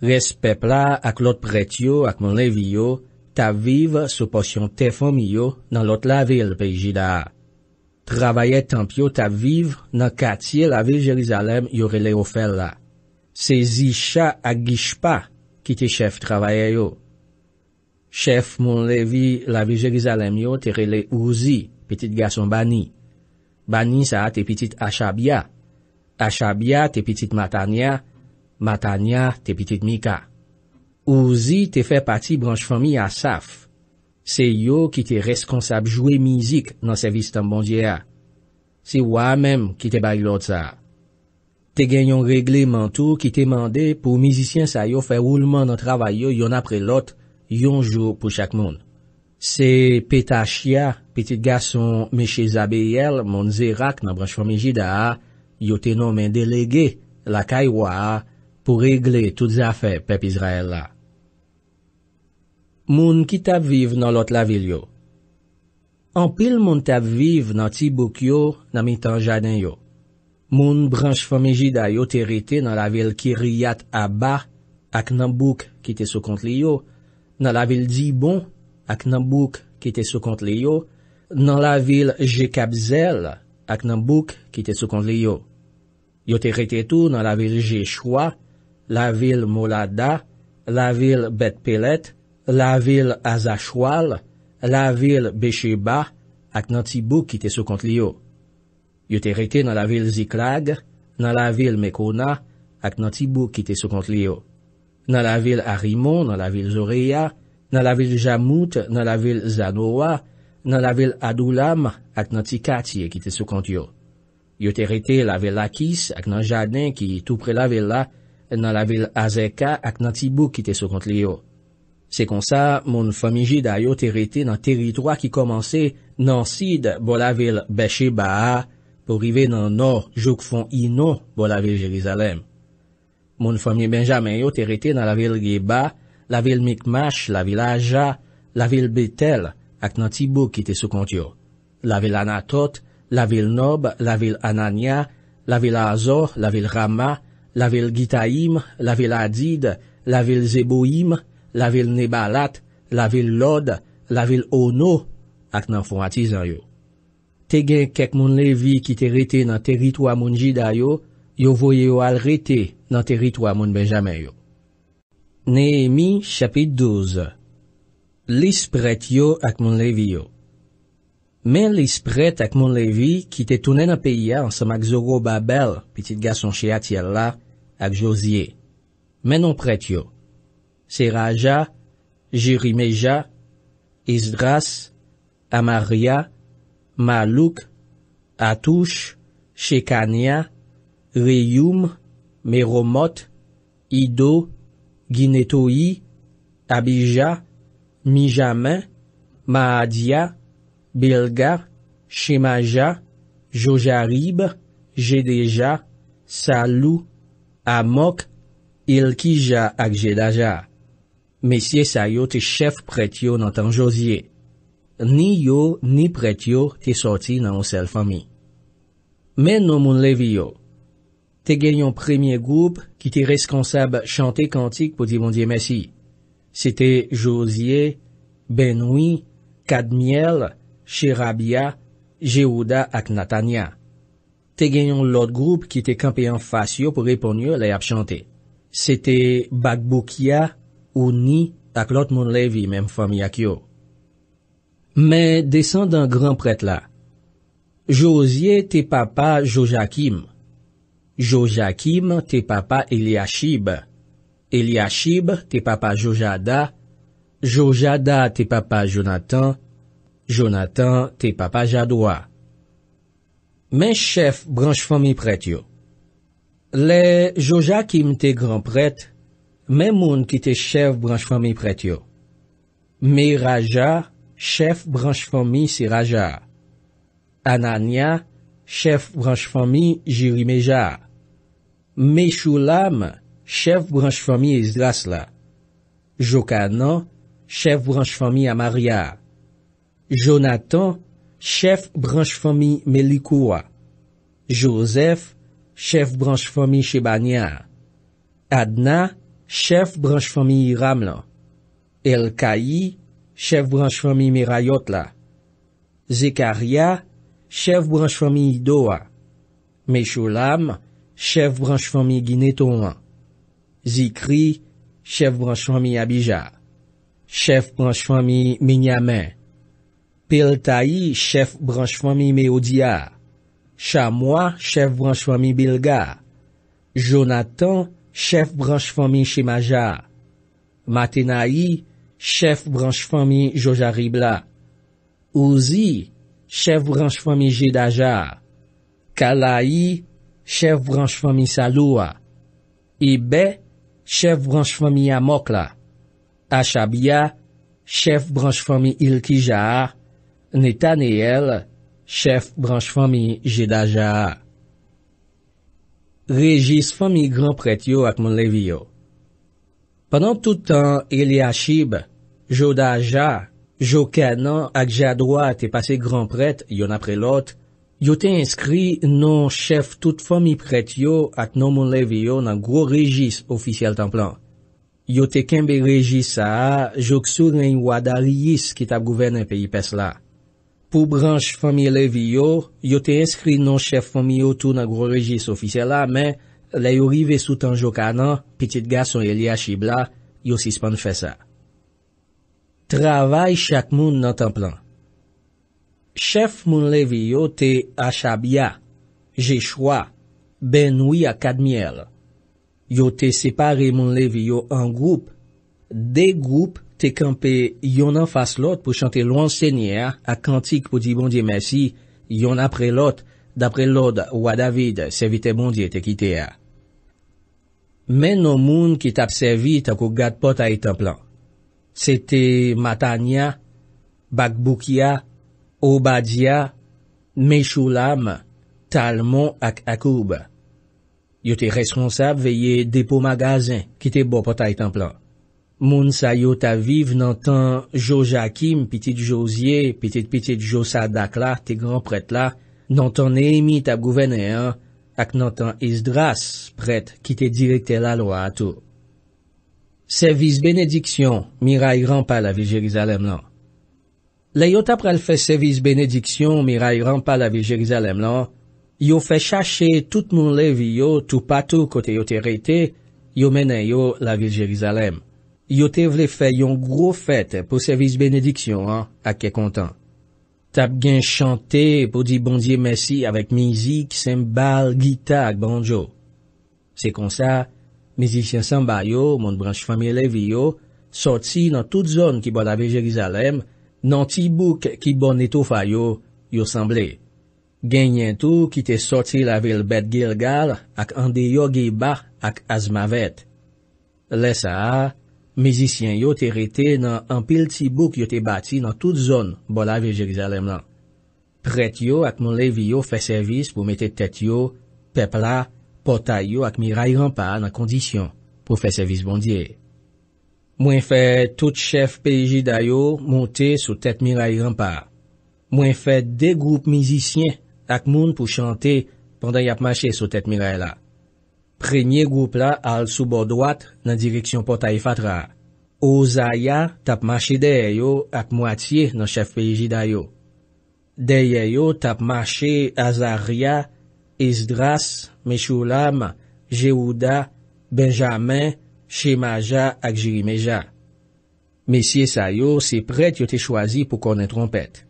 Respe pla ak lot pret yo ak moun levi yo, ta viv sou posyon te fomiyo nan lot la vil pe jida a. Travaye tanp yo ta viv nan katiye la vil Jerizalem yo rele yo fel la. Se zi sha agish pa ki te chef travaye yo. Chef mon levi la vil Jerizalem yo te rele Uzi, petit gason Bani. Bani sa te petit Achabia. Achabia te petit Matanya. Matanya te petit Mika. Uzi te fe pati branj fami Asaf. Se yo ki te reskonsab jwe mizik nan servis tan bondye a. Se wame mèm ki te bay lòt sa a. Te gen yon regle mantou ki te mande pou mizisyen sa yo fè oulman nan travay yo yon apre lòt yon jò pou chak moun. Se peta chia, petit gason meche Zabeyel, moun Zerak nan branj fòmijida a, yo te nomen delege lakay waa pou regle tout zafè pep Izrael la. Moun ki tab viv nan lot la vil yo. Anpil moun tab viv nan ti bouk yo nan mitan jaden yo. Moun branj fami jida yo terete nan la vil Kiryat Aba ak nan bouk ki te sou kont li yo. Nan la vil Dibon ak nan bouk ki te sou kont li yo. Nan la vil Jekabzel ak nan bouk ki te sou kont li yo. Yo terete tou nan la vil Jechwa, la vil Molada, la vil Betpelet. Lan vil Azachwal, Lan vil Becheba, ak nan Tibo Kite Sokantlio. Yon te rete nan la vil Ziklag, nan la vil Mekona, ak nan Tibo Kite Sokantlio. Nan la vil Arimo, nan la vil Zorea, nan la vil Jamout, nan la vil Zanowa, nan la vil Adoulam, ak nan Tikatye Kite Sokantlio. Yo te rete la vil Lakis, ak nan Jadin ki tout pre la vil la, nan la vil Azekah, ak nan Tibo Kite Sokantlio. Se kon sa, moun fami jida yo terete nan teritwa ki komanse nan Sid bo la vil Beshe Ba'a pou rive nan Nor Joukfon Ino bo la vil Jerizalem. Moun fami benjaman yo terete nan la vil Geba, la vil Mikmash, la vil Aja, la vil Betel ak nan Tibou ki te soukontyo, la vil Anatot, la vil Nob, la vil Anania, la vil Azor, la vil Rama, la vil Gitaim, la vil Adid, la vil Zeboim, la vil Nebalat, la vil Lod, la vil Ono, ak nan fon atizan yo. Tegen kek moun Levi ki te rete nan teritwa moun jida yo, yo voye yo al rete nan teritwa moun benjaman yo. Nehemi, chapit 12 Lispretyo ak moun Levi yo Men lispretyo ak moun Levi ki te tounen an peya ansam ak Zoro Babel, pitit gason chiat yalla, ak Josie. Menon pretyo. Seraja, Jerimeja, Izdras, Amaria, Malouk, Atouche, Chekania, Riyoum, Meromot, Ido, Ginetoui, Abija, Mijamin, Maadia, Belga, Shemaja, Jojarib, Jedeja, Salou, Amok, Ilkija ak Jedaja. Mesye sa yo te chef pretyo nan tan Josie. Ni yo ni pretyo te soti nan ou sel fami. Men nou moun levi yo. Te genyon premye goup ki te reskonsab chante kantik pou di moun diye mesye. Se te Josie, Benoui, Kadmiel, Cherabia, Jehuda ak Natanya. Te genyon lot goup ki te kampen fasyo pou repon yo la yap chante. Se te Bakboukia, ou ni ak lot moun levi men fòm yak yo. Men, desan dan gran prete la. Josye te papa Jojakim. Jojakim te papa Eliashib. Eliashib te papa Jojada. Jojada te papa Jonathan. Jonathan te papa Jadwa. Men, chef branj fòm mi prete yo. Le, Jojakim te gran prete, Mè moun ki te chèf branjfami prètyo. Mè Raja, chèf branjfami si Raja. Ananya, chèf branjfami jirimeja. Mè Choulam, chèf branjfami izlasla. Jokanan, chèf branjfami amaria. Jonathan, chèf branjfami melikoua. Joseph, chèf branjfami chebanyan. Adnan, chèf branjfami melikoua. Chef branchefamil Ramlan. Elkayi, chef branchefamil Mirayotla. Zekaria, chef branchefamil Doa. Mesholam, chef branchefamil Ginetonman. Zikri, chef branchefamil Abija. Chef branchefamil Minyamin. Peltayi, chef branchefamil Meodya. Chamwa, chef branchefamil Bilga. Jonathan, Chef Branchefamie Chimajar, Matenayi, Chef Branchefamie Jojaribla, Uzi, Chef Branchefamie Jedajar, Kalayi, Chef Branchefamie Saloua, Ibe, Chef Branchefamie Amokla, Achabia, Chef Branchefamie Ilkijar, Netanel, Chef Branchefamie Jedajar. REGIS FOMI GRAN PRÈTYO AK MONLEVIO Pendan toutan Eliachib, Jodaja, Jokanan ak Jadwa te pase gran prèt yon apre lot, yote inskri non chef tout Fomi prèt yo ak non Monlevio nan gro regis ofisyel templan. Yote kembe regis sa a, jok suren wadari yis kit ap gouvenen peyi pes la. Pou branj famye levye yo, yo te eskri nan chef famye yo tou nan gro rejis ofisyela, men, le yo rive sou tanjokan nan, pitit gason yeli a chibla, yo sispan fesa. Travay chak moun nan tanplan. Chef moun levye yo te achab ya, je chwa, ben wye akadmiel. Yo te separe moun levye yo an goup, de goup, te kampe yon an fas lot pou chante loun sènyè a kantik pou di bondye mèsi yon apre lot dapre lot wadavid se vitè bondye te kitè a. Men nou moun ki tap se vit ak ou gad pot a itan plan. Se te Matanya, Bakboukia, Obadia, Meshoulam, Talmon ak Akoub. Yo te responsab veye depo magazin ki te bo pot a itan plan. Moun sa yot aviv nan tan Joja Kim, pitit Josye, pitit pitit Josadak la, te gran pret la, nan tan Nehemi tab gouvene an, ak nan tan Isdras pret ki te direkte la loa atou. Servis benediksyon mi rayran pa la vil Jerizalem lan. Le yot aprel fe servis benediksyon mi rayran pa la vil Jerizalem lan, yo fe chache tout moun lev yo tou patou kote yo te reyte, yo menen yo la vil Jerizalem. yo te vle fè yon gro fèt pou servis benediksyon an ak ke kontan. Tap gen chante pou di bon diye mesi avèk mizi ki sem bal gita ak banjo. Se kon sa, mizi chen samba yo, moun branj famye lev yo, soti nan tout zon ki bon avè Jerizalem, nan ti bouk ki bon neto fay yo, yo sanble. Gen yentou ki te soti la vil bet gil gal ak andeyo gey bak ak azmavet. Le sa a, Mezisyen yo te rete nan anpil tibouk yo te bati nan tout zon bola Virjegizalem lan. Pret yo ak moun lev yo fe servis pou mete tet yo, pepla, pota yo ak miray rampa nan kondisyon pou fe servis bondye. Mwen fe tout chef peji dayo monte sou tet miray rampa. Mwen fe de group mezisyen ak moun pou chante pandan yap mache sou tet miray la. Prenye goup la al soubo dwat nan direksyon potay fatra. O Zaya tap mache deye yo ak mwatiye nan chef peyeji dayo. Deye yo tap mache Azaria, Esdras, Meshulam, Jehuda, Benjamin, Shemaja ak Jirimeja. Mesye sayo se pret yote chwazi pou konen trompet.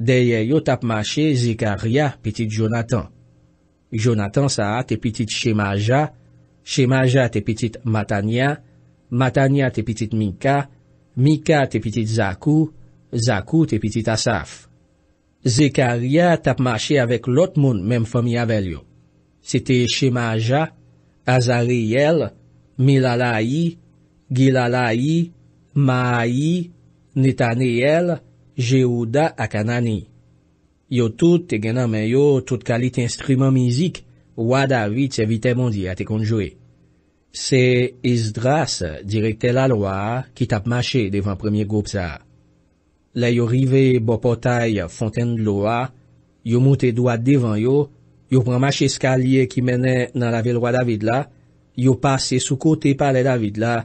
Deye yo tap mache Zikaria Petit Jonathan. Jonathan sa te pitit Shemaja, Shemaja te pitit Matanya, Matanya te pitit Mika, Mika te pitit Zaku, Zaku te pitit Asaf. Zekaria tapmache avek lot moun menm fomi avelyo. Sete Shemaja, Azariyele, Milalai, Gilalai, Maai, Netanyele, Jehuda ak Anani. Yo tout te genan men yo tout kalite instrument mizik wwa David e se vitè mondi ate konjouye. Se iz dras direkte la loa ki tap mache devan premye goup sa. Le yo rive bo potay fonten loa, yo moute doa devan yo, yo pran mache skalye ki mene nan la vil wwa David la, yo pase sou kote pale David la,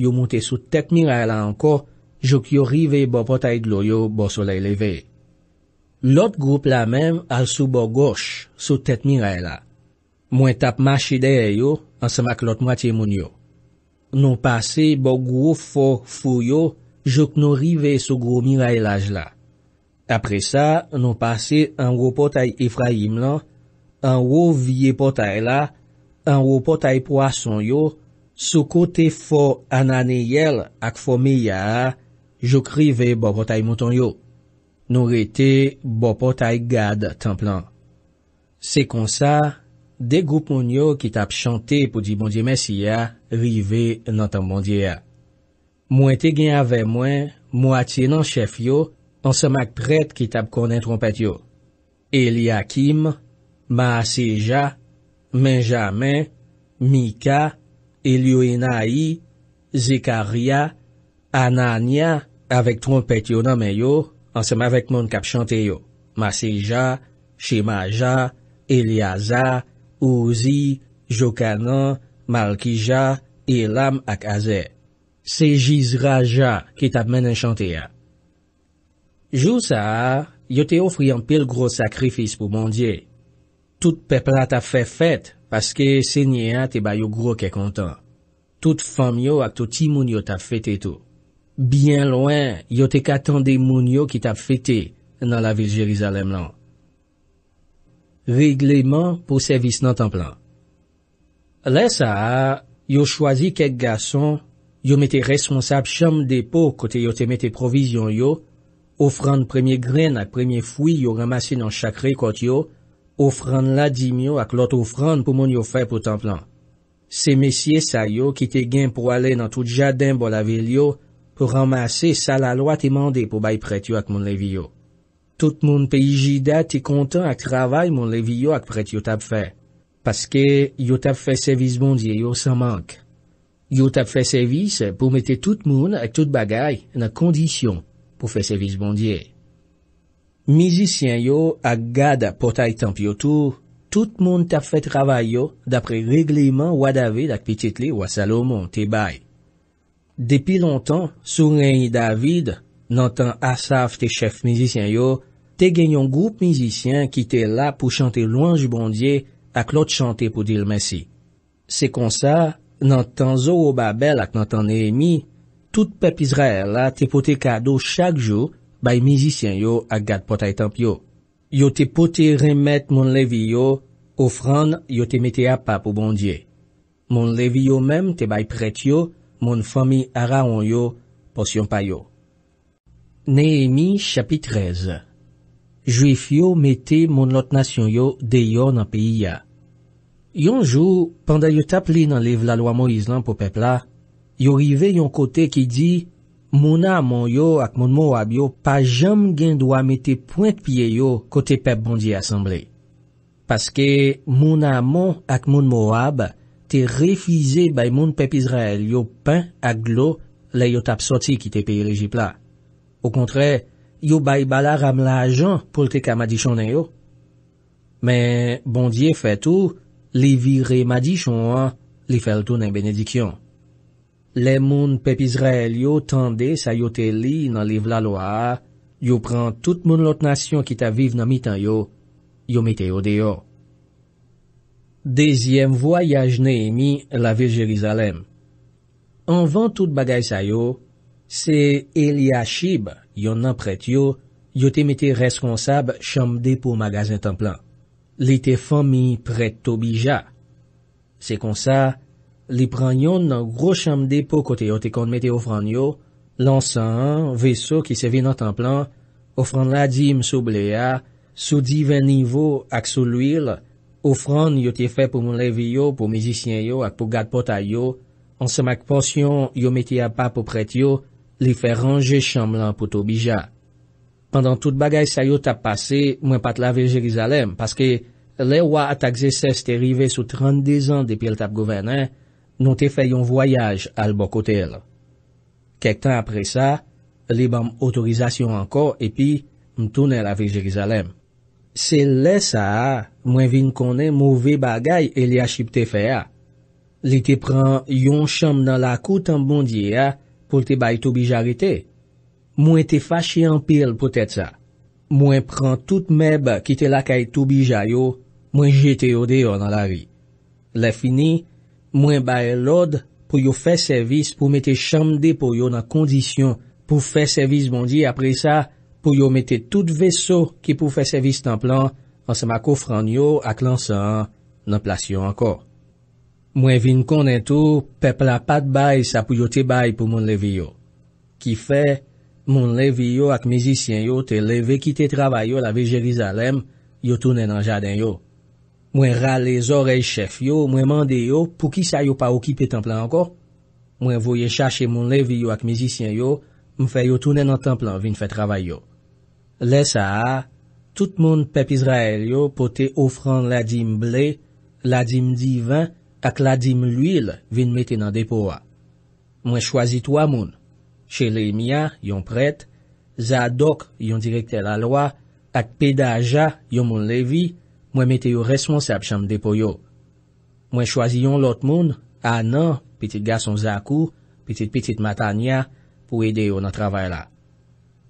yo moute sou tekmire la anko jok yo rive bo potay loa yo bo solei leveye. Lot group la menm al sou bo gòsh sou tèt mi ray la. Mwen tap ma chideye yo ansem ak lot mwatiye moun yo. Non pase bo gro fò fò yo jok nou rive sou gro mi ray laj la. Apre sa, non pase anro potay Efraim la, anro vie potay la, anro potay poason yo, sou kote fò anane yel ak fò me ya, jok rive bo potay mouton yo. Nou rete bopo tay gade tan plan. Se kon sa, de goup moun yo ki tap chante pou di bondye mesiya rive nan tan bondye ya. Mwen te gen avè mwen, mwen atye nan chef yo, an semak pret ki tap konen trompet yo. Eliakim, Maaseja, Menjame, Mika, Elioenayi, Zekaria, Ananya, avek trompet yo nan men yo, Ansem avek moun kap chante yo. Masi Ja, Shema Ja, Elia Za, Uzi, Jokanan, Malki Ja, Elam ak Aze. Sejiz Ra Ja ki tap menen chante ya. Jou sa, yo te ofri anpil gro sakrifis pou moun diye. Tout pepla tap fe fet, paske se nye a te bayo gro ke kontan. Tout fam yo ak tout timoun yo tap fet eto. Bien loin, yo te katande moun yo ki tap fete nan la vil Jerizalem lan. REGLEMENT POU SERVIS NAN TEMPLAN Lè sa, yo chwazi kek gason, yo mette responsab chanm depo kote yo te mette provizyon yo, ofran premye gren ak premye fwi yo ramase nan chakre kote yo, ofran la di myo ak lot ofran pou moun yo fè pou templan. Se mesye sa yo ki te gen pou ale nan tout jadin bol avil yo, pou ramase salalwa te mande pou bay pretyo ak moun leviyo. Tout moun pe ijida te kontan ak travay moun leviyo ak pretyo tap fe, paske yo tap fe servis bondye yo san mank. Yo tap fe servis pou mete tout moun ak tout bagay na kondisyon pou fe servis bondye. Mijisyen yo ak gada potay temp yo tou, tout moun tap fe travay yo dapre regleman wadavid ak pititli wa Salomon te bay. Depi lontan, sou genyi David, nan tan Asaf te chef mizisyen yo, te genyon goup mizisyen ki te la pou chante lounj bondye ak lot chante pou dil mesi. Se kon sa, nan tan Zou ou Babel ak nan tan Nehemi, tout pep Izrael la te pote kado chak jo bay mizisyen yo ak gad potay temp yo. Yo te pote remet moun leviyo, ofran yo te mete apap ou bondye. Moun leviyo menm te bay pret yo moun fami ara on yo, pos yon pa yo. Nehemi chapit 13 Juif yo mette moun lot nasyon yo de yo nan peyi ya. Yon jou, pandan yo tap li nan lev la lwa mou izlan pou pepla, yo rive yon kote ki di, moun amon yo ak moun mou ab yo pa jam gen dwa mette point piye yo kote pep bondi asemble. Paske moun amon ak moun mou ab yo, te refize bay moun pep Izrael yo pen ak glo le yo tap soti ki te peye rejipla. Ou kontre, yo bay bala ramla ajan pou te kamadishon en yo. Men, bondye fet ou, li viri madishon an, li fel tou nan benedikyon. Le moun pep Izrael yo tende sa yo te li nan liv la lo a, yo pran tout moun lot nasyon ki ta viv nan mitan yo, yo mite yo deyo. Dezyem voyaj Nehemi la vil Jerizalem. Anvan tout bagay sa yo, se Eliashib yon nan pret yo, yote mette responsab cham depo magazin templan. Li te fan mi pret to bija. Se konsa, li pran yon nan gro cham depo kote yote kon mette ofran yo, lansan, veso ki se vi nan templan, ofran la di m soubleya, sou divan nivo ak sou lwil, O fran yo te fe pou moun lev yo, pou mizisyen yo, ak pou gad pota yo, an semak porsyon yo meti apap pou pret yo, li fe ranje chanm lan pou tou bija. Pendan tout bagay sa yo tap pase, mwen pat lave Jerizalem, paske le wwa atak zese se te rive sou 32 an depi el tap govenen, non te fe yon voyaj al bokotel. Kek tan apre sa, li bam otorizasyon anko, epi mtoune lave Jerizalem. Se le sa a, mwen vin konen mouve bagay e li a ship te fe a. Li te pran yon chanm nan la koutan bondye a pou te bay toubi jarete. Mwen te fache an pil pou tete sa. Mwen pran tout meb ki te lakay toubi jay yo, mwen jete yo de yo nan la ri. Le fini, mwen bay lode pou yo fe servis pou me te chanm de pou yo nan kondisyon pou fe servis bondye apre sa... pou yo mette tout veso ki pou fè servis templan an sema kofran yo ak lansan nan plasyon ankor. Mwen vin konen tou, pepla pat bay sa pou yo te bay pou moun levi yo. Ki fè, moun levi yo ak mizisyen yo te leve ki te travay yo la ve Jerizalem, yo tounen an jaden yo. Mwen rale zorey chef yo, mwen mande yo pou ki sa yo pa okipe templan ankor. Mwen voye chache moun levi yo ak mizisyen yo, mwen fè yo tounen an templan vin fè travay yo. Lesa a, tout moun pep Izrael yo pote ofran ladim ble, ladim divan ak ladim luil vin meten nan depo a. Mwen chwazi to a moun. Che le miya, yon pret, za dok yon direkte la loa, ak pedaja yon moun levi, mwen meten yo responsab chanm depo yo. Mwen chwazi yon lot moun, a nan, petit gason zakou, petit-petit matanya, pou ede yo nan travay la.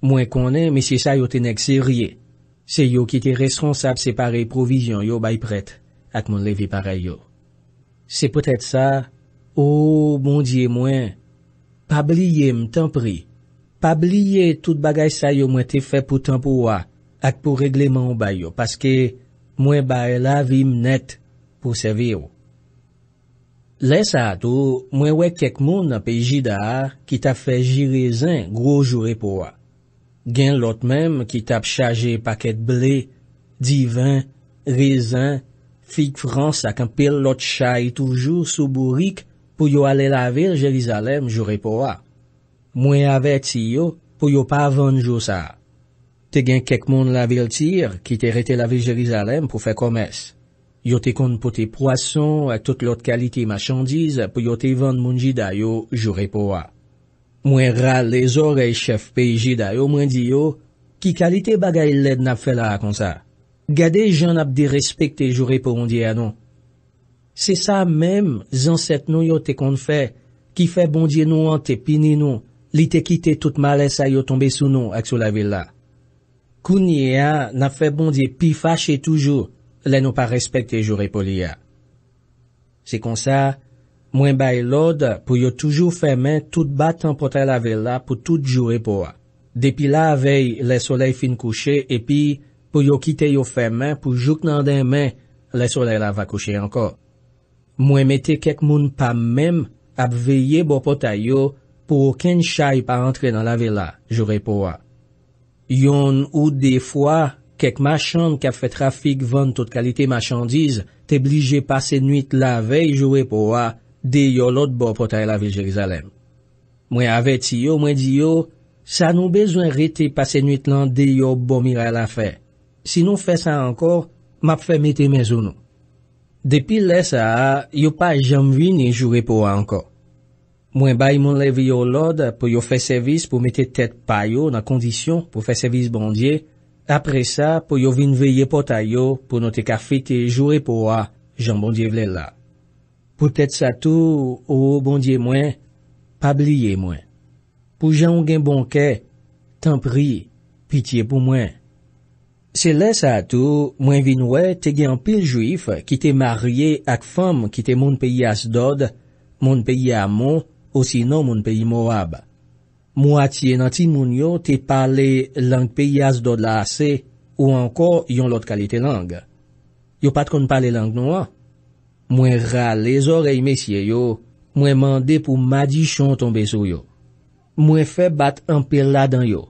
Mwen konen, me si sa yo tenek serye, se yo ki te responsab separe provizyon yo bay pret ak moun levi pare yo. Se potet sa, o, oh, moun diye mwen, pa bliye mten pri, pa bliye tout bagay sa yo mwen te fe pou tenpo wa, ak pou regleman yo bay yo, paske mwen bay lavi mnet pou sevi yo. Le sa, tou, mwen wek kek moun api jida ki ta fe jire zin gro jure po wa. Gen lot menm ki tap chaje paket ble, divan, rezan, fik frans ak an pil lot chay toujou sou burik pou yo ale lavel Jelizalem jore po a. Mwen ave tiyo pou yo pa avon jo sa. Te gen kek mon lavel tir ki te rete lavel Jelizalem pou fe komes. Yo te kon pote poason ak tout lot kalite machandiz pou yo te van mounji dayo jore po a. Mwen ral le zore e chef peji da yo mwen di yo ki kalite bagay led na fe la akonsa. Gade jan ap di respekte jure pou on di ya ah non. Se sa menm zanset nou yo te konfe ki fe bondye nou an te pini nou li te kite tout male sa yo tombe sou nou akso la vil la. Kouni ya na fe bondye pi fache toujou le nou pa respekte jure pou li ya. Se konsa... Mwen bay lode, pou yo toujou fèmen, tout bat an potè la vè la pou tout jure pou a. Depi la vey, le soleil fin kouche, epi pou yo kite yo fèmen, pou jouk nan den men, le soleil la va kouche anko. Mwen mette kek moun pa mèm ap veye bo potè yo pou okèn chay pa antre nan la vè la jure pou a. Yon ou defwa, kek machan ke ap fè trafik vèn tout kalite machan diz, te blije pase nuit la vey jure pou a, de yo lod bo potay la vil Jerizalem. Mwen avet si yo, mwen di yo, sa nou bezwen rete pase nwit lan de yo bo miray la fe. Sinon fe sa ankor, map fe mete me zounou. Depi le sa a, yo pa jam vi ni jure po ankor. Mwen bay moun lev yo lod pou yo fe servis pou mete tet payo nan kondisyon pou fe servis bondye. Apre sa, pou yo vin veye potay yo pou note kafite jure po a jan bondye vle la. Poutet sa tou, ou oh, bon diye mwen, pa bliye mwen. Pou jan ou gen bonke, tan pri, pitiye pou mwen. Se le sa tou, mwen vinwe, te gen pil juif ki non, te marye ak fam ki te moun peyi as dod, moun peyi amon, ou sino moun peyi mou ab. Mou atye nan ti moun yo te pale lang peyi as dod la ase, ou anko yon lot kalite lang. Yo pat kon pale lang nou an. Mwen ra les orey mesye yo, mwen mande pou ma di chon ton beso yo. Mwen fe bat anpil la dan yo.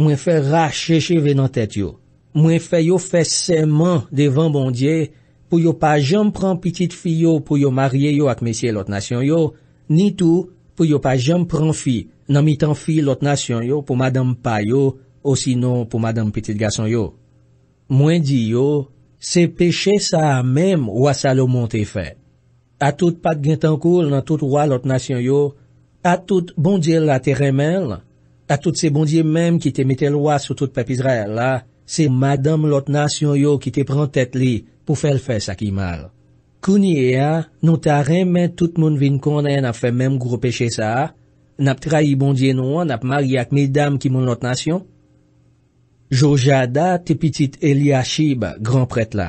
Mwen fe ra cheche ve nan tet yo. Mwen fe yo fe seman devan bondye pou yo pa jem pran pitit fi yo pou yo marye yo ak mesye lot nasyon yo, ni tou pou yo pa jem pran fi nan mitan fi lot nasyon yo pou madame pa yo, o sino pou madame pitit gason yo. Mwen di yo, Se peche sa a mem wwa salo monte fe. A tout pat gintankoul nan tout wwa lot nasyon yo, a tout bondye la te remen, a tout se bondye menm ki te metel wwa sou tout pepizra ya la, se madam lot nasyon yo ki te pran tet li pou fel fes ak imal. Kouni e a, nou ta remen tout moun vin konen ap fe menm gro peche sa a, nap tra yi bondye nou an ap mag yak mi dam ki moun lot nasyon, Jojada te pitit Eliachib, gran pret la.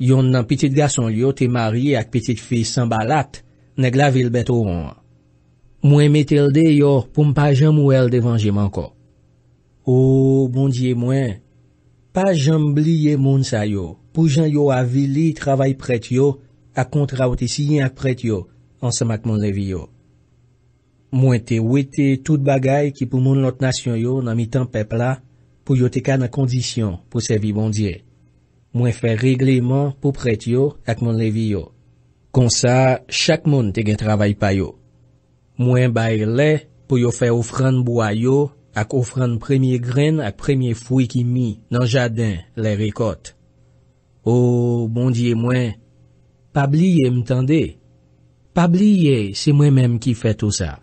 Yon nan pitit gason yo te marye ak pitit fis Sambalat, neg la vilbet ou an. Mwen metel de yo pou mpa jem ou el devanje manko. Ou, bondye mwen, pa jem bliye moun sa yo, pou jan yo avili travay pret yo ak kontra ou te siyen ak pret yo ansamak moun levi yo. Mwen te wete tout bagay ki pou moun lot nasyon yo nan mitan pepla, pou yo te ka nan kondisyon pou sevi bondye. Mwen fè regleman pou pret yo ak moun levi yo. Kon sa, chak moun te gen travay pa yo. Mwen baye le pou yo fè ofran boya yo ak ofran premye gren ak premye fwi ki mi nan jadin le rekot. O, bondye mwen, pabliye mtande. Pabliye se mwen menm ki fè tou sa.